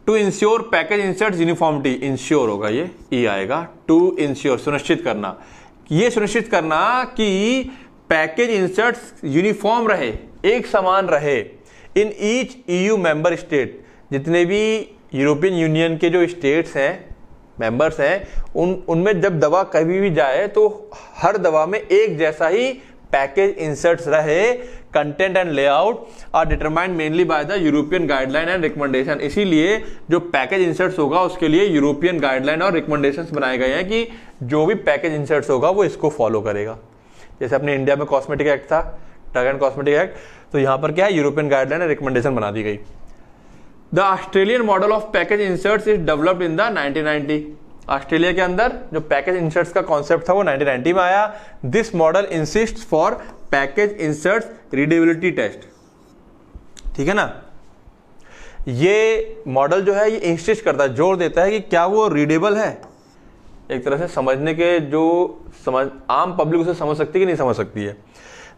to ensure package insert uniformity ensure होगा ये ई e आएगा टू इंश्योर सुनिश्चित करना ये सुनिश्चित करना कि पैकेज इंसर्ट यूनिफॉर्म रहे एक समान रहे in each EU member state जितने भी यूरोपियन यूनियन के जो स्टेट्स हैं मेंबर्स हैं उन उनमें जब दवा कभी भी जाए तो हर दवा में एक जैसा ही पैकेज इंसर्ट्स रहे content and layout are determined mainly by the European guideline and recommendation इसीलिए जो पैकेज इंसर्ट्स होगा उसके लिए यूरोपियन गाइडलाइन और रिकमेंडेशन बनाए गए हैं कि जो भी पैकेज इंसर्ट्स होगा वो इसको फॉलो करेगा जैसे अपने इंडिया में कॉस्मेटिक एक्ट था ड्रग एंड कॉस्मेटिक एक्ट तो यहाँ पर क्या है यूरोपियन गाइडलाइन एंड रिकमेंडेशन बना दी गई the Australian model of package inserts is developed in the 1990 Australia के अंदर जो पैकेज इंसर्ट्स का कॉन्सेप्ट था वो 1990 में आया this model insist for package inserts readability test ठीक है ना ये मॉडल जो है ये इंसिस्ट करता है जोर देता है कि क्या वो रीडेबल है एक तरह से समझने के जो समझ आम पब्लिक उसे समझ सकती है कि नहीं समझ सकती है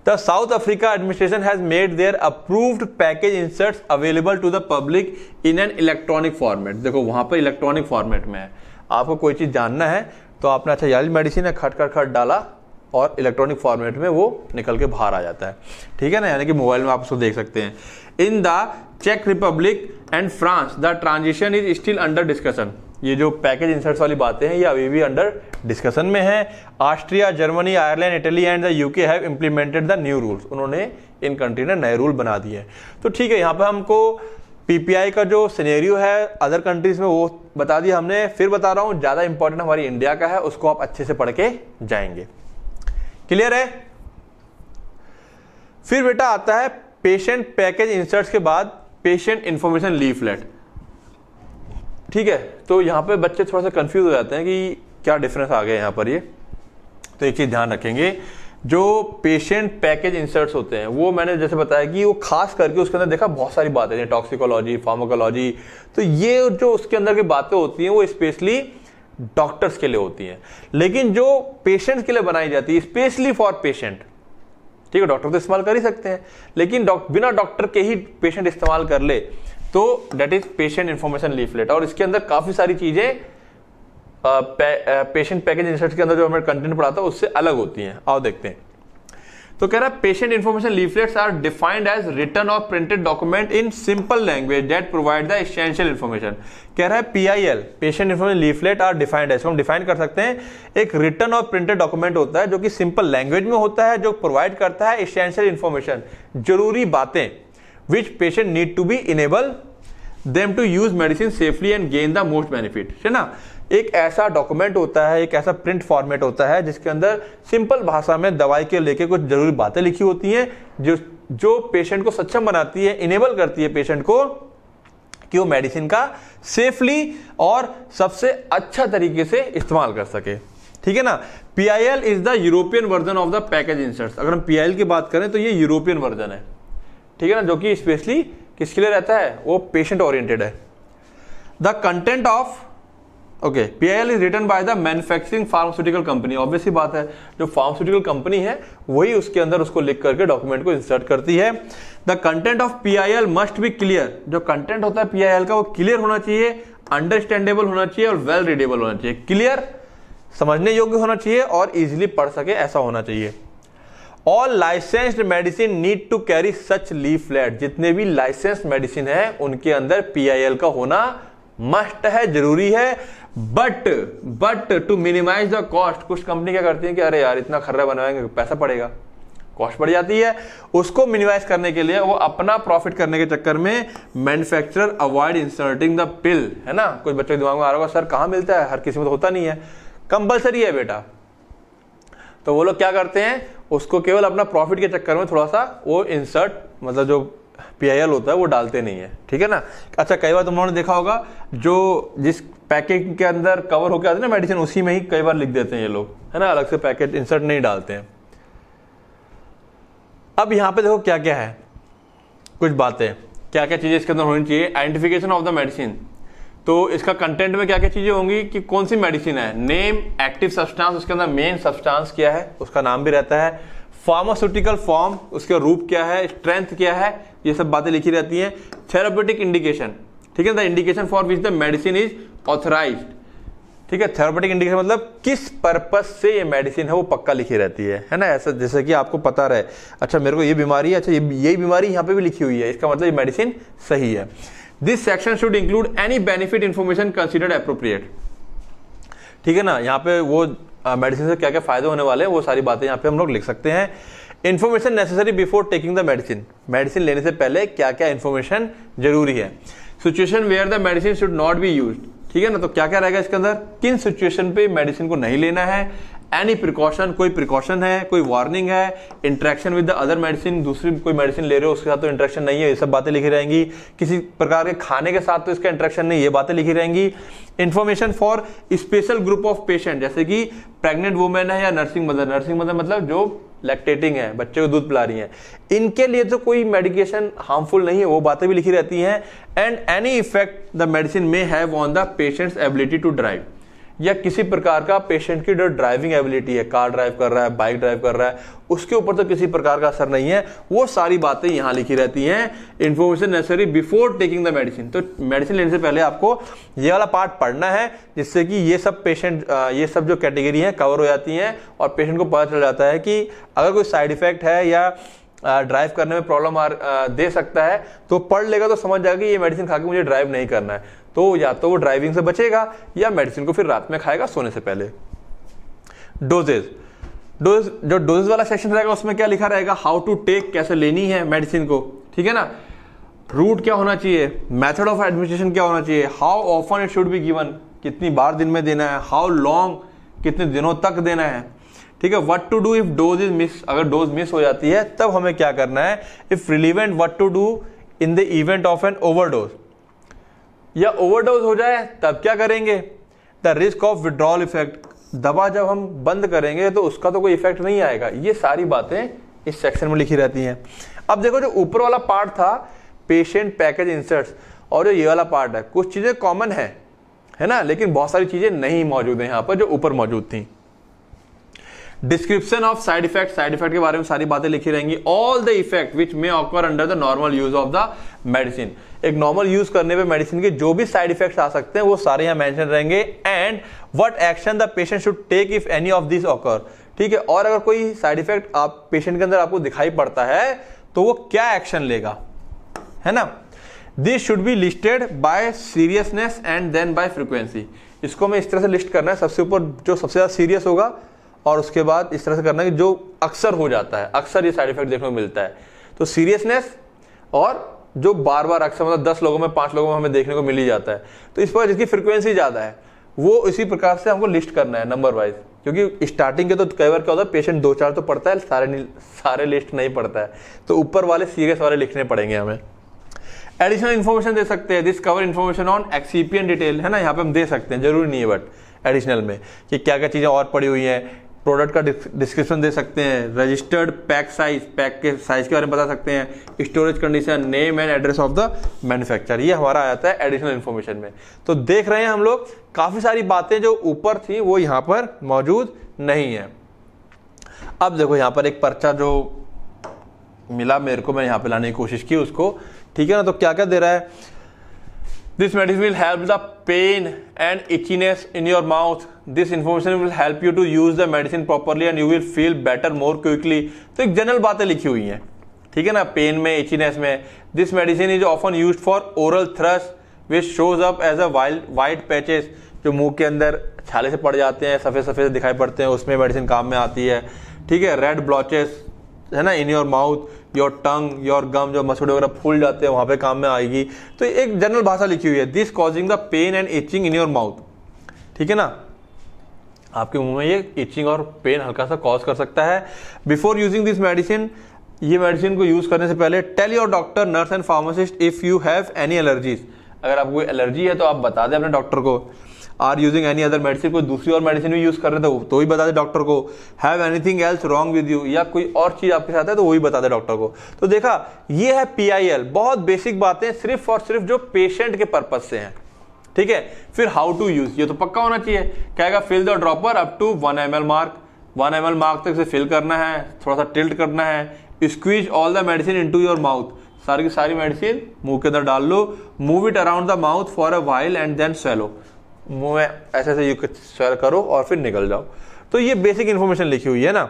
the South Africa administration has made their approved package inserts available to the public in an electronic format देखो वहां पर इलेक्ट्रॉनिक फॉर्मेट में है आपको कोई चीज़ जानना है तो आपने अच्छा याली मेडिसिन है खट कर खट डाला और इलेक्ट्रॉनिक फॉर्मेट में वो निकल के बाहर आ जाता है ठीक है ना यानी कि मोबाइल में आप उसको देख सकते हैं इन द चेक Republic and France the transition is still under discussion ये जो पैकेज इंसर्ट्स वाली बातें हैं ये अभी भी अंडर डिस्कशन में है Austria Germany Ireland Italy and the UK have implemented the new rules उन्होंने इन कंट्री ने नए रूल बना दिए हैं तो ठीक है यहाँ पर हमको पीपीआई का जो सिनेरियो है अदर कंट्रीज में वो बता दिया हमने फिर बता रहा हूँ ज़्यादा इंपॉर्टेंट हमारी इंडिया का है उसको आप अच्छे से पढ़ के जाएंगे क्लियर है फिर बेटा आता है पेशेंट पैकेज इंसर्ट्स के बाद पेशेंट इंफॉर्मेशन लीफलेट ठीक है तो यहाँ पे बच्चे थोड़ा सा कंफ्यूज हो जाते हैं कि क्या डिफरेंस आ गया यहाँ पर ये तो एक चीज़ ध्यान रखेंगे जो पेशेंट पैकेज इंसर्ट्स होते हैं वो मैंने जैसे बताया कि वो खास करके उसके अंदर देखा बहुत सारी बातें जैसे टॉक्सिकोलॉजी फार्माकोलॉजी तो ये जो उसके अंदर की बातें होती हैं वो स्पेशली डॉक्टर्स के लिए होती हैं लेकिन जो पेशेंट्स के लिए बनाई जाती है स्पेशली फॉर पेशेंट ठीक है डॉक्टर तो इस्तेमाल कर ही सकते हैं लेकिन डॉक्ट बिना डॉक्टर के ही पेशेंट इस्तेमाल कर ले तो that is patient information leaflet और इसके अंदर काफ़ी सारी चीज़ें पेशेंट पैकेज इंसर्ट के अंदर जो हमें कंटेंट पढ़ाता है उससे अलग होती हैं आओ देखते हैं तो कह रहा है patient information leaflets are defined as written और printed document in simple language that provide the essential information कह रहा है PIL patient information leaflet are defined as हम डिफाइन कर सकते हैं एक रिटर्न और प्रिंटेड डॉक्यूमेंट होता है जो कि सिंपल लैंग्वेज में होता है जो प्रोवाइड करता है एसेंशियल इन्फॉर्मेशन जरूरी बातें which patient need to be enable them to use medicine safely and gain the most benefit है ना एक ऐसा डॉक्यूमेंट होता है एक ऐसा प्रिंट फॉर्मेट होता है जिसके अंदर सिंपल भाषा में दवाई के लेके कुछ जरूरी बातें लिखी होती हैं जो जो पेशेंट को सक्षम बनाती है इनेबल करती है पेशेंट को कि वो मेडिसिन का सेफली और सबसे अच्छा तरीके से इस्तेमाल कर सके ठीक है ना P I L is the European version of the package insert अगर हम पी आई एल की बात करें तो ये यूरोपियन वर्जन है ठीक है ना जो कि स्पेशली किसके लिए रहता है वो पेशेंट ओरिएंटेड है the content of okay P I L is written by the manufacturing pharmaceutical company obviously बात है जो फार्मास्यूटिकल कंपनी है वही उसके अंदर उसको लिख करके डॉक्यूमेंट को इंसर्ट करती है the content of P I L must be clear जो कंटेंट होता है पी आई एल का वो क्लियर होना चाहिए अंडरस्टैंडेबल होना चाहिए और वेल रीडेबल होना चाहिए क्लियर समझने योग्य होना चाहिए और इजिली पढ़ सके ऐसा होना चाहिए all licensed medicine need to carry such leaflet जितने भी लाइसेंस्ड मेडिसिन है उनके अंदर पीआईएल का होना मस्ट है जरूरी है but but to minimize the cost कुछ कंपनी क्या करती है कि अरे यार इतना खर्रा बनवाएंगे पैसा पड़ेगा कॉस्ट बढ़ जाती है उसको मिनिमाइज करने के लिए वो अपना प्रॉफिट करने के चक्कर में manufacturer avoid inserting the PIL है ना कुछ बच्चों के दिमाग में आ रहा होगा सर कहां मिलता है हर किसी में तो होता नहीं है कंपलसरी है बेटा तो वो लोग क्या करते हैं उसको केवल अपना प्रॉफिट के चक्कर में थोड़ा सा वो इंसर्ट मतलब जो पी होता है वो डालते नहीं है ठीक है ना अच्छा कई बार तुम लोगों ने देखा होगा जो जिस पैकेट के अंदर कवर होकर आते हैं ना मेडिसिन उसी में ही कई बार लिख देते हैं ये लोग है ना अलग से पैकेट इंसर्ट नहीं डालते हैं अब यहाँ पे देखो क्या क्या है कुछ बातें क्या क्या चीज़ें इसके अंदर होनी चाहिए आइडेंटिफिकेशन ऑफ द मेडिसिन तो इसका कंटेंट में क्या क्या चीज़ें होंगी कि कौन सी मेडिसिन है नेम एक्टिव सब्सटेंस उसके अंदर मेन सब्सटेंस क्या है उसका नाम भी रहता है फार्मास्यूटिकल फॉर्म उसका रूप क्या है स्ट्रेंथ क्या है ये सब बातें लिखी रहती हैं थेरापेटिक इंडिकेशन ठीक है the indication for which the medicine is authorise ठीक है थेरापेटिक इंडिकेशन मतलब किस पर्पज से ये मेडिसिन है वो पक्का लिखी रहती है है ना ऐसा जैसे कि आपको पता रहे अच्छा मेरे को ये बीमारी है अच्छा ये यही बीमारी यहाँ पे भी लिखी हुई है इसका मतलब ये मेडिसिन सही है this section should include any benefit information considered appropriate ठीक है ना यहाँ पे वो मेडिसिन से क्या क्या फायदे होने वाले हैं वो सारी बातें यहाँ पे हम लोग लिख सकते हैं information necessary before taking the medicine medicine लेने से पहले क्या क्या इन्फॉर्मेशन जरूरी है situation where the medicine should not be use ठीक है ना तो क्या क्या रहेगा इसके अंदर किन सिचुएशन पे मेडिसिन को नहीं लेना है एनी प्रिकॉशन कोई प्रिकॉशन है कोई वार्निंग है interaction with the other medicine दूसरी कोई मेडिसिन ले रहे हो उसके साथ तो इंट्रैक्शन नहीं है ये सब बातें लिखी रहेंगी किसी प्रकार के खाने के साथ तो इसका इंट्रैक्शन नहीं ये बातें लिखी रहेंगी information for special group of patient जैसे कि प्रेग्नेंट वुमेन है या नर्सिंग मदर नर्सिंग मदर मतलब जो लैक्टेटिंग है बच्चे को दूध पिला रही है इनके लिए तो कोई मेडिकेशन हार्मफुल नहीं है वो बातें भी लिखी रहती हैं and any effect the medicine may have on the patients ability to drive या किसी प्रकार का पेशेंट की जो ड्राइविंग एबिलिटी है कार ड्राइव कर रहा है बाइक ड्राइव कर रहा है उसके ऊपर तो किसी प्रकार का असर नहीं है वो सारी बातें यहाँ लिखी रहती हैं information necessary before taking the medicine तो मेडिसिन लेने से पहले आपको ये वाला पार्ट पढ़ना है जिससे कि ये सब पेशेंट ये सब जो कैटेगरी हैं कवर हो जाती हैं और पेशेंट को पता चल जाता है कि अगर कोई साइड इफेक्ट है या ड्राइव करने में प्रॉब्लम दे सकता है तो पढ़ लेगा तो समझ जाएगा कि ये मेडिसिन खा के मुझे ड्राइव नहीं करना है तो या तो वो ड्राइविंग से बचेगा या मेडिसिन को फिर रात में खाएगा सोने से पहले डोजेज डोज जो डोजेज वाला सेशन रहेगा उसमें क्या लिखा रहेगा हाउ टू टेक कैसे लेनी है मेडिसिन को ठीक है ना रूट क्या होना चाहिए मेथड ऑफ एडमिनिस्ट्रेशन क्या होना चाहिए how often it should be given कितनी बार दिन में देना है हाउ लॉन्ग कितने दिनों तक देना है ठीक है what to do if dose is miss अगर डोज मिस हो जाती है तब हमें क्या करना है if relevant what to do in the event of an overdose या ओवरडोज हो जाए तब क्या करेंगे the risk of withdrawal effect दवा जब हम बंद करेंगे तो उसका तो कोई इफेक्ट नहीं आएगा ये सारी बातें इस सेक्शन में लिखी रहती हैं अब देखो जो ऊपर वाला पार्ट था पेशेंट पैकेज इंसर्ट्स और जो ये वाला पार्ट है कुछ चीज़ें कॉमन है है ना लेकिन बहुत सारी चीज़ें नहीं मौजूद है यहां पर जो ऊपर मौजूद थी description of side effect side effect के बारे में सारी बातें लिखी रहेंगी all the effect which may occur under the normal use of the medicine एक नॉर्मल यूज करने पे मेडिसिन के जो भी साइड इफेक्ट्स आ सकते हैं वो सारे यहां मेंशन रहेंगे and what action the patient should take if any of this occur ठीक है और अगर कोई साइड इफेक्ट आप पेशेंट के अंदर आपको दिखाई पड़ता है तो वो क्या एक्शन लेगा है ना this should be listed by seriousness and then by frequency इसको मैं इस तरह से लिस्ट करना है सबसे ऊपर जो सबसे ज्यादा सीरियस होगा और उसके बाद इस तरह से करना कि जो अक्सर हो जाता है अक्सर ये साइड इफेक्ट देखने को मिलता है तो सीरियसनेस और जो बार बार अक्सर मतलब दस लोगों में पांच लोगों में हमें देखने को मिल ही जाता है तो इस पर जिसकी फ्रिक्वेंसी ज़्यादा है वो इसी प्रकार से हमको लिस्ट करना है नंबर वाइज क्योंकि स्टार्टिंग के तो कई बार क्या होता है पेशेंट दो चार तो पढ़ता है सारे सारे लिस्ट नहीं पढ़ता है तो ऊपर वाले सीरियस वाले लिखने पड़ेंगे हमें एडिशनल इन्फॉर्मेशन दे सकते हैं this cover information on excipient detail है ना यहाँ पे हम दे सकते हैं जरूरी नहीं है बट एडिशनल में कि क्या क्या चीज़ें और पड़ी हुई हैं प्रोडक्ट का डिस्क्रिप्शन दे सकते हैं रजिस्टर्ड पैक साइज पैक के साइज के बारे में बता सकते हैं storage condition name and address of the manufacture ये हमारा आ जाता है एडिशनल इन्फॉर्मेशन में तो देख रहे हैं हम लोग काफ़ी सारी बातें जो ऊपर थी वो यहाँ पर मौजूद नहीं है अब देखो यहाँ पर एक पर्चा जो मिला मेरे को मैं यहाँ पे लाने की कोशिश की उसको ठीक है ना तो क्या क्या दे रहा है this medicine will help the pain and itchiness in your mouth this information will help you to use the medicine properly and you will feel better more quickly तो एक जनरल बातें लिखी हुई हैं ठीक है ना पेन में इचीनेस में this medicine is often use for oral thrush which shows up as a wild white patches जो मुंह के अंदर छाले से पड़ जाते हैं सफ़ेद सफ़ेद दिखाई पड़ते हैं उसमें मेडिसिन काम में आती है ठीक है रेड ब्लॉचेस है ना in your mouth your tongue your gum जो मसूड़े वगैरह फूल जाते हैं वहाँ पे काम में आएगी तो एक जनरल भाषा लिखी हुई है this causing the pain and itching in your mouth ठीक है ना आपके मुंह में ये इचिंग और पेन हल्का सा कॉज कर सकता है बिफोर यूजिंग दिस मेडिसिन ये मेडिसिन को यूज करने से पहले tell your doctor nurse and pharmacist if you have any allergies अगर आपको एलर्जी है तो आप बता दें अपने डॉक्टर को are using any other medicine कोई दूसरी और मेडिसिन भी यूज़ कर रहे थे तो ही बता दे डॉक्टर को have anything else wrong with you या कोई और चीज़ आपके साथ है तो वही बता दे डॉक्टर को तो देखा ये है पी बहुत बेसिक बातें सिर्फ और सिर्फ जो पेशेंट के पर्पज से हैं ठीक है फिर हाउ टू यूज ये तो पक्का होना चाहिए कहेगा fill the dropper up to one M mark one M mark तक से फिल करना है थोड़ा सा टिल्ट करना है squeeze all the medicine into your mouth सारी की सारी मेडिसिन मुंह के अंदर डाल लो move it around the mouth for a while and then swallow मुंह में ऐसे ऐसे यू स्वेल करो और फिर निकल जाओ तो ये बेसिक इन्फॉर्मेशन लिखी हुई है ना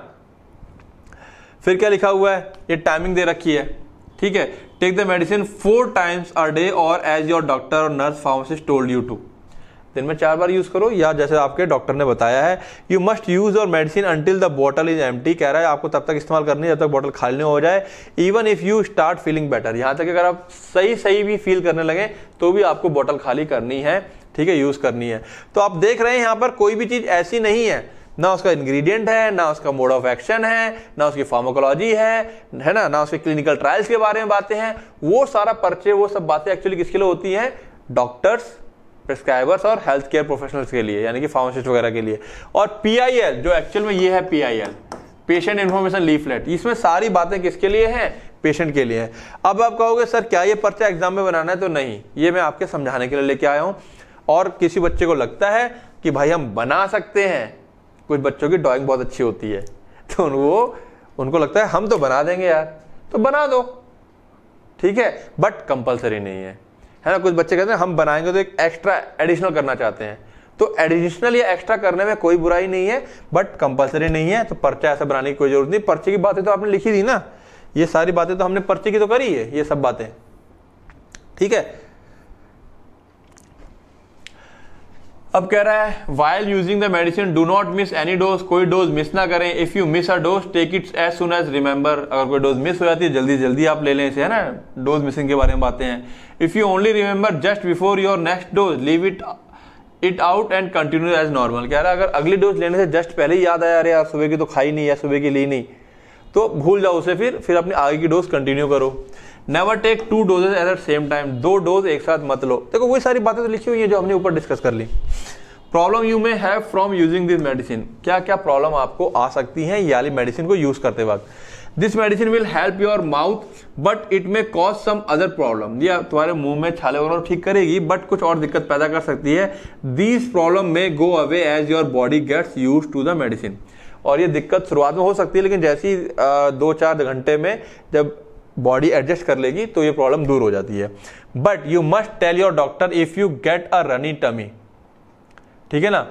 फिर क्या लिखा हुआ है ये टाइमिंग दे रखी है ठीक है take the medicine four times a day और एज योर डॉक्टर और nurse pharmacist told you to दिन में चार बार यूज करो या जैसे आपके डॉक्टर ने बताया है you must use your medicine until the bottle is एम कह रहा है आपको तब तक इस्तेमाल करनी है जब तक बॉटल खाली नहीं हो जाए even if you start feeling better यहाँ तक अगर आप सही सही भी फील करने लगे तो भी आपको बॉटल खाली करनी है ठीक है यूज करनी है तो आप देख रहे हैं यहां पर कोई भी चीज ऐसी नहीं है ना उसका इंग्रेडिएंट है ना उसका मोड ऑफ एक्शन है ना उसकी फार्माकोलॉजी है है ना ना उसके क्लिनिकल ट्रायल्स के बारे में बातें हैं वो सारा पर्चे वो सब बातें एक्चुअली किसके लिए होती हैं डॉक्टर्स प्रिस्क्राइबर्स और हेल्थ केयर प्रोफेशनल्स के लिए यानी कि फार्मासिस्ट वगैरह के लिए और पी जो एक्चुअल में ये है पी पेशेंट इन्फॉर्मेशन लीफलेट इसमें सारी बातें किसके लिए हैं पेशेंट के लिए हैं अब आप कहोगे सर क्या ये पर्चा एग्जाम में बनाना है तो नहीं ये मैं आपके समझाने के लिए लेके आया हूँ और किसी बच्चे को लगता है कि भाई हम बना सकते हैं कुछ बच्चों की ड्राइंग बहुत अच्छी होती है तो वो उनको लगता है हम तो बना देंगे यार तो बना दो ठीक है बट कंपलसरी नहीं है है ना कुछ बच्चे कहते हैं हम बनाएंगे तो एक एक्स्ट्रा एडिशनल करना चाहते हैं तो एडिशनल या एक्स्ट्रा करने में कोई बुराई नहीं है बट कंपलसरी नहीं है तो पर्चा ऐसा बनाने की कोई जरूरत नहीं पर्चे की बातें तो आपने लिखी थी ना ये सारी बातें तो हमने पर्चे की तो करी है ये सब बातें ठीक है अब कह रहा है while using the medicine do not miss any dose कोई डोज मिस ना करें if you miss a dose take its as soon as remember अगर कोई डोज मिस हो जाती है जल्दी जल्दी आप ले लें इसे है ना डोज मिसिंग के बारे में बातें हैं if you only remember just before your next dose leave it it out and continue as normal कह रहा है अगर अगली डोज लेने से जस्ट पहले ही याद आया अरे यार सुबह की तो खाई नहीं या सुबह की ली नहीं तो भूल जाओ उसे फिर फिर अपनी आगे की डोज कंटिन्यू करो never take two doses at the same time दो डोज एक साथ मत लो देखो वही सारी बातें तो लिखी हुई है जो हमने ऊपर डिस्कस कर ली problem you may have from using this medicine क्या क्या प्रॉब्लम आपको आ सकती है याली मेडिसिन को यूज करते वक्त this medicine will help your mouth but it may cause some other problem या तुम्हारे मुंह में छाले वगैरह ठीक करेगी बट कुछ और दिक्कत पैदा कर सकती है this problem may go away as your body gets use to the medicine और ये दिक्कत शुरुआत में हो सकती है लेकिन जैसी दो चार घंटे में जब बॉडी एडजस्ट कर लेगी तो ये प्रॉब्लम दूर हो जाती है but you must tell your doctor if you get a runny tummy ठीक है ना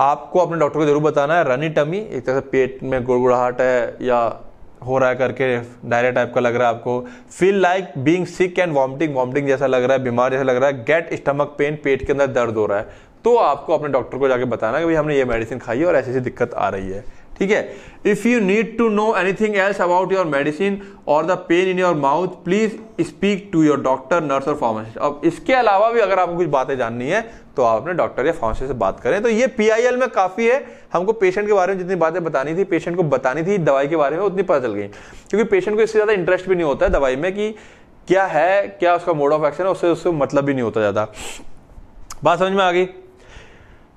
आपको अपने डॉक्टर को जरूर बताना है रनी टमी एक तरह से पेट में गुड़गुड़ाहट है या हो रहा है करके डायरिया टाइप का लग रहा है आपको feel like being sick and vomiting vomiting जैसा लग रहा है बीमार जैसा लग रहा है गेट स्टमक पेन पेट के अंदर दर्द हो रहा है तो आपको अपने डॉक्टर को जाके बताना कि भाई हमने ये मेडिसिन खाई है और ऐसी ऐसी दिक्कत आ रही है ठीक है if you need to know anything else about your medicine और the pain in your mouth please speak to your doctor nurse और फार्मासिस्ट अब इसके अलावा भी अगर आपको कुछ बातें जाननी है तो आप अपने डॉक्टर या फार्मासिस्ट से बात करें तो ये पी में काफ़ी है हमको पेशेंट के बारे में जितनी बातें बतानी थी पेशेंट को बतानी थी दवाई के बारे में उतनी पता चल गई क्योंकि पेशेंट को इससे ज़्यादा इंटरेस्ट भी नहीं होता है दवाई में कि क्या है क्या उसका मोड ऑफ एक्शन है उससे उससे मतलब भी नहीं होता ज़्यादा बात समझ में आ गई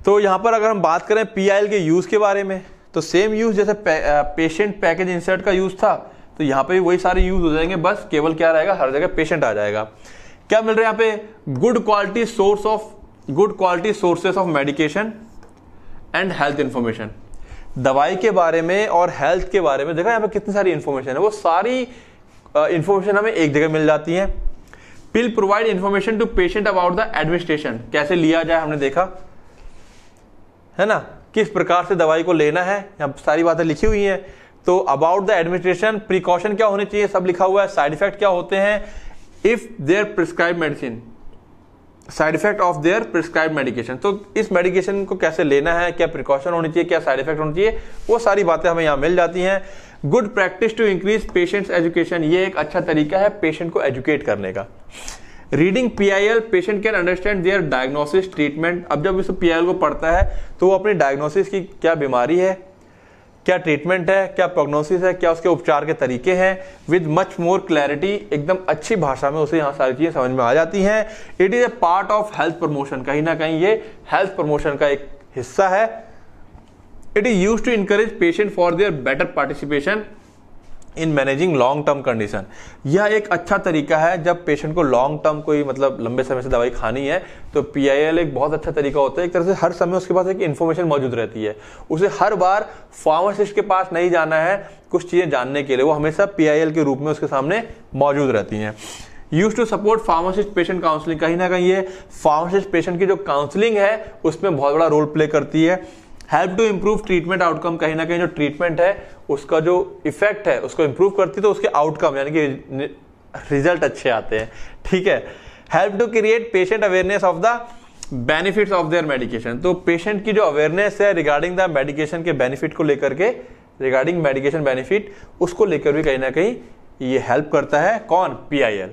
तो यहाँ पर अगर हम बात करें पी के यूज़ के बारे में तो सेम यूज जैसे पेशेंट पैकेज इंसर्ट का यूज था तो यहाँ पे भी वही सारे यूज हो जाएंगे बस केवल क्या रहेगा हर जगह पेशेंट आ जाएगा क्या मिल रहा है यहाँ पे good quality source of good quality sources of medication and health information दवाई के बारे में और हेल्थ के बारे में देखा यहाँ पे कितनी सारी इंफॉर्मेशन है वो सारी इंफॉर्मेशन हमें एक जगह मिल जाती है PIL provide information to patient about the administration कैसे लिया जाए हमने देखा है ना किस प्रकार से दवाई को लेना है यहाँ सारी बातें लिखी हुई हैं तो अबाउट द एडमिनिस्ट्रेशन प्रिकॉशन क्या होने चाहिए सब लिखा हुआ है साइड इफेक्ट क्या होते हैं if their prescribe medicine side effect of their prescribe medication तो इस मेडिकेशन को कैसे लेना है क्या प्रिकॉशन होनी चाहिए क्या साइड इफेक्ट होनी चाहिए वो सारी बातें हमें यहाँ मिल जाती हैं good practice to increase patients education ये एक अच्छा तरीका है पेशेंट को एजुकेट करने का reading P I L patient can understand their diagnosis treatment अब जब इस पी आई एल को पढ़ता है तो वो अपनी डायग्नोसिस की क्या बीमारी है क्या ट्रीटमेंट है क्या प्रोग्नोसिस है क्या उसके उपचार के तरीके हैं विद मच मोर क्लैरिटी एकदम अच्छी भाषा में उसे यहाँ सारी चीज़ें समझ में आ जाती हैं it is a part of health promotion कहीं ना कहीं ये हेल्थ प्रमोशन का एक हिस्सा है it is use to encourage patient for their better participation in managing long term condition यह एक अच्छा तरीका है जब पेशेंट को लॉन्ग टर्म कोई मतलब लंबे समय से दवाई खानी है तो पी एक बहुत अच्छा तरीका होता है एक तरह से हर समय उसके पास एक इन्फॉर्मेशन मौजूद रहती है उसे हर बार फार्मासिस्ट के पास नहीं जाना है कुछ चीज़ें जानने के लिए वो हमेशा पी के रूप में उसके सामने मौजूद रहती हैं use to support pharmacist patient counselling कहीं ना कहीं ये फार्मासिस्ट पेशेंट की जो काउंसलिंग है उसमें बहुत बड़ा रोल प्ले करती है help to improve treatment outcome कहीं ना कहीं जो ट्रीटमेंट है उसका जो इफेक्ट है उसको इम्प्रूव करती तो उसके आउटकम यानी कि रिजल्ट अच्छे आते हैं ठीक है help to create patient awareness of the benefits of their medication तो पेशेंट की जो अवेयरनेस है रिगार्डिंग द मेडिकेशन के बेनिफिट को लेकर के रिगार्डिंग मेडिकेशन बेनिफिट उसको लेकर भी कहीं ना कहीं ये हेल्प करता है कौन पी आई एल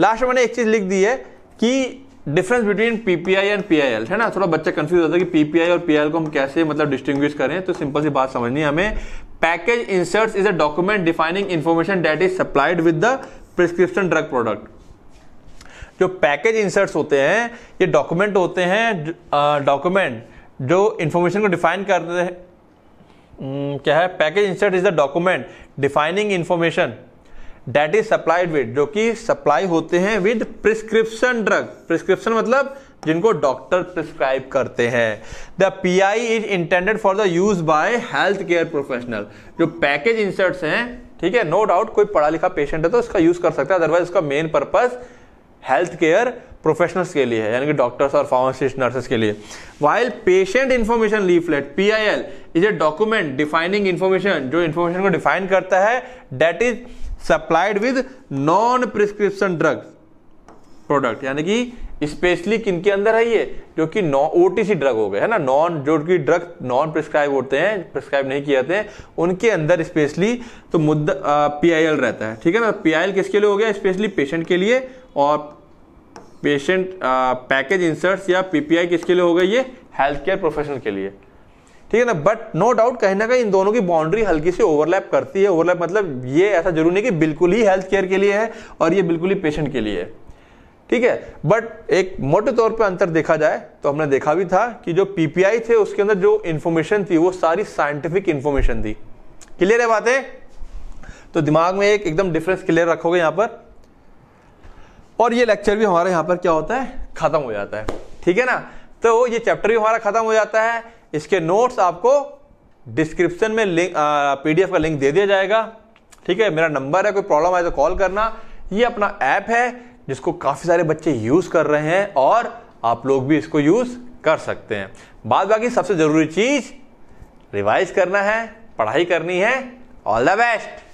लास्ट में मैंने एक चीज लिख दी है कि difference between PPI and PIL है ना थोड़ा बच्चा कंफ्यूज होता है कि पीपीआई और पीआईएल को हम कैसे मतलब डिस्टिंग्विश करें तो सिंपल सी बात समझनी है हमें package inserts is a document defining information that is supplied with the prescription drug product जो पैकेज इंसर्ट्स होते हैं ये डॉक्यूमेंट होते हैं डॉक्यूमेंट जो इंफॉर्मेशन को डिफाइन करते हैं क्या है package insert is the document defining information that is supplied with जो कि सप्लाई होते हैं विद प्रिस्क्रिप्शन ड्रग प्रिस्क्रिप्शन मतलब जिनको डॉक्टर प्रिस्क्राइब करते हैं the P I is intended for the use by health care professional जो पैकेज इंसर्ट्स हैं ठीक है नो no डाउट कोई पढ़ा लिखा पेशेंट है तो इसका यूज कर सकता है अदरवाइज इसका main purpose health care professionals के लिए है यानी कि डॉक्टर्स और फार्मासिस्ट नर्सेस के लिए while patient information leaflet P I L is a document defining information जो इन्फॉर्मेशन को डिफाइन करता है that is supplied with non prescription drugs product यानी कि स्पेशली किनके अंदर है ये जो कि नॉन ओ ड्रग हो गए है ना नॉन जो कि ड्रग नॉन प्रिस्क्राइब होते हैं प्रिस्क्राइब नहीं किए जाते हैं उनके अंदर स्पेशली तो मुद्दा पी रहता है ठीक है ना पी किसके लिए हो गया स्पेशली पेशेंट के लिए और पेशेंट पैकेज इंसर्ट्स या पीपीआई किसके लिए हो गए ये हेल्थ केयर प्रोफेशनल के लिए ठीक है ना बट नो डाउट कहीं ना कहीं इन दोनों की बाउंड्री हल्की सी ओवरलैप करती है ओवरलैप मतलब ये ऐसा जरूरी नहीं कि बिल्कुल ही हेल्थ केयर के लिए है और ये बिल्कुल ही पेशेंट के लिए है ठीक है बट एक मोटे तौर पे अंतर देखा जाए तो हमने देखा भी था कि जो पीपीआई थे उसके अंदर जो इन्फॉर्मेशन थी वो सारी साइंटिफिक इन्फॉर्मेशन थी क्लियर है बातें तो दिमाग में एक एकदम डिफरेंस क्लियर रखोगे यहां पर और ये लेक्चर भी हमारे यहां पर क्या होता है खत्म हो जाता है ठीक है ना तो ये चैप्टर भी हमारा खत्म हो जाता है इसके नोट्स आपको डिस्क्रिप्शन में लिंक पीडीएफ का लिंक दे दिया जाएगा ठीक है मेरा नंबर है कोई प्रॉब्लम आए तो कॉल करना ये अपना ऐप है जिसको काफ़ी सारे बच्चे यूज़ कर रहे हैं और आप लोग भी इसको यूज़ कर सकते हैं बाद बाकी सबसे ज़रूरी चीज़ रिवाइज करना है पढ़ाई करनी है ऑल द बेस्ट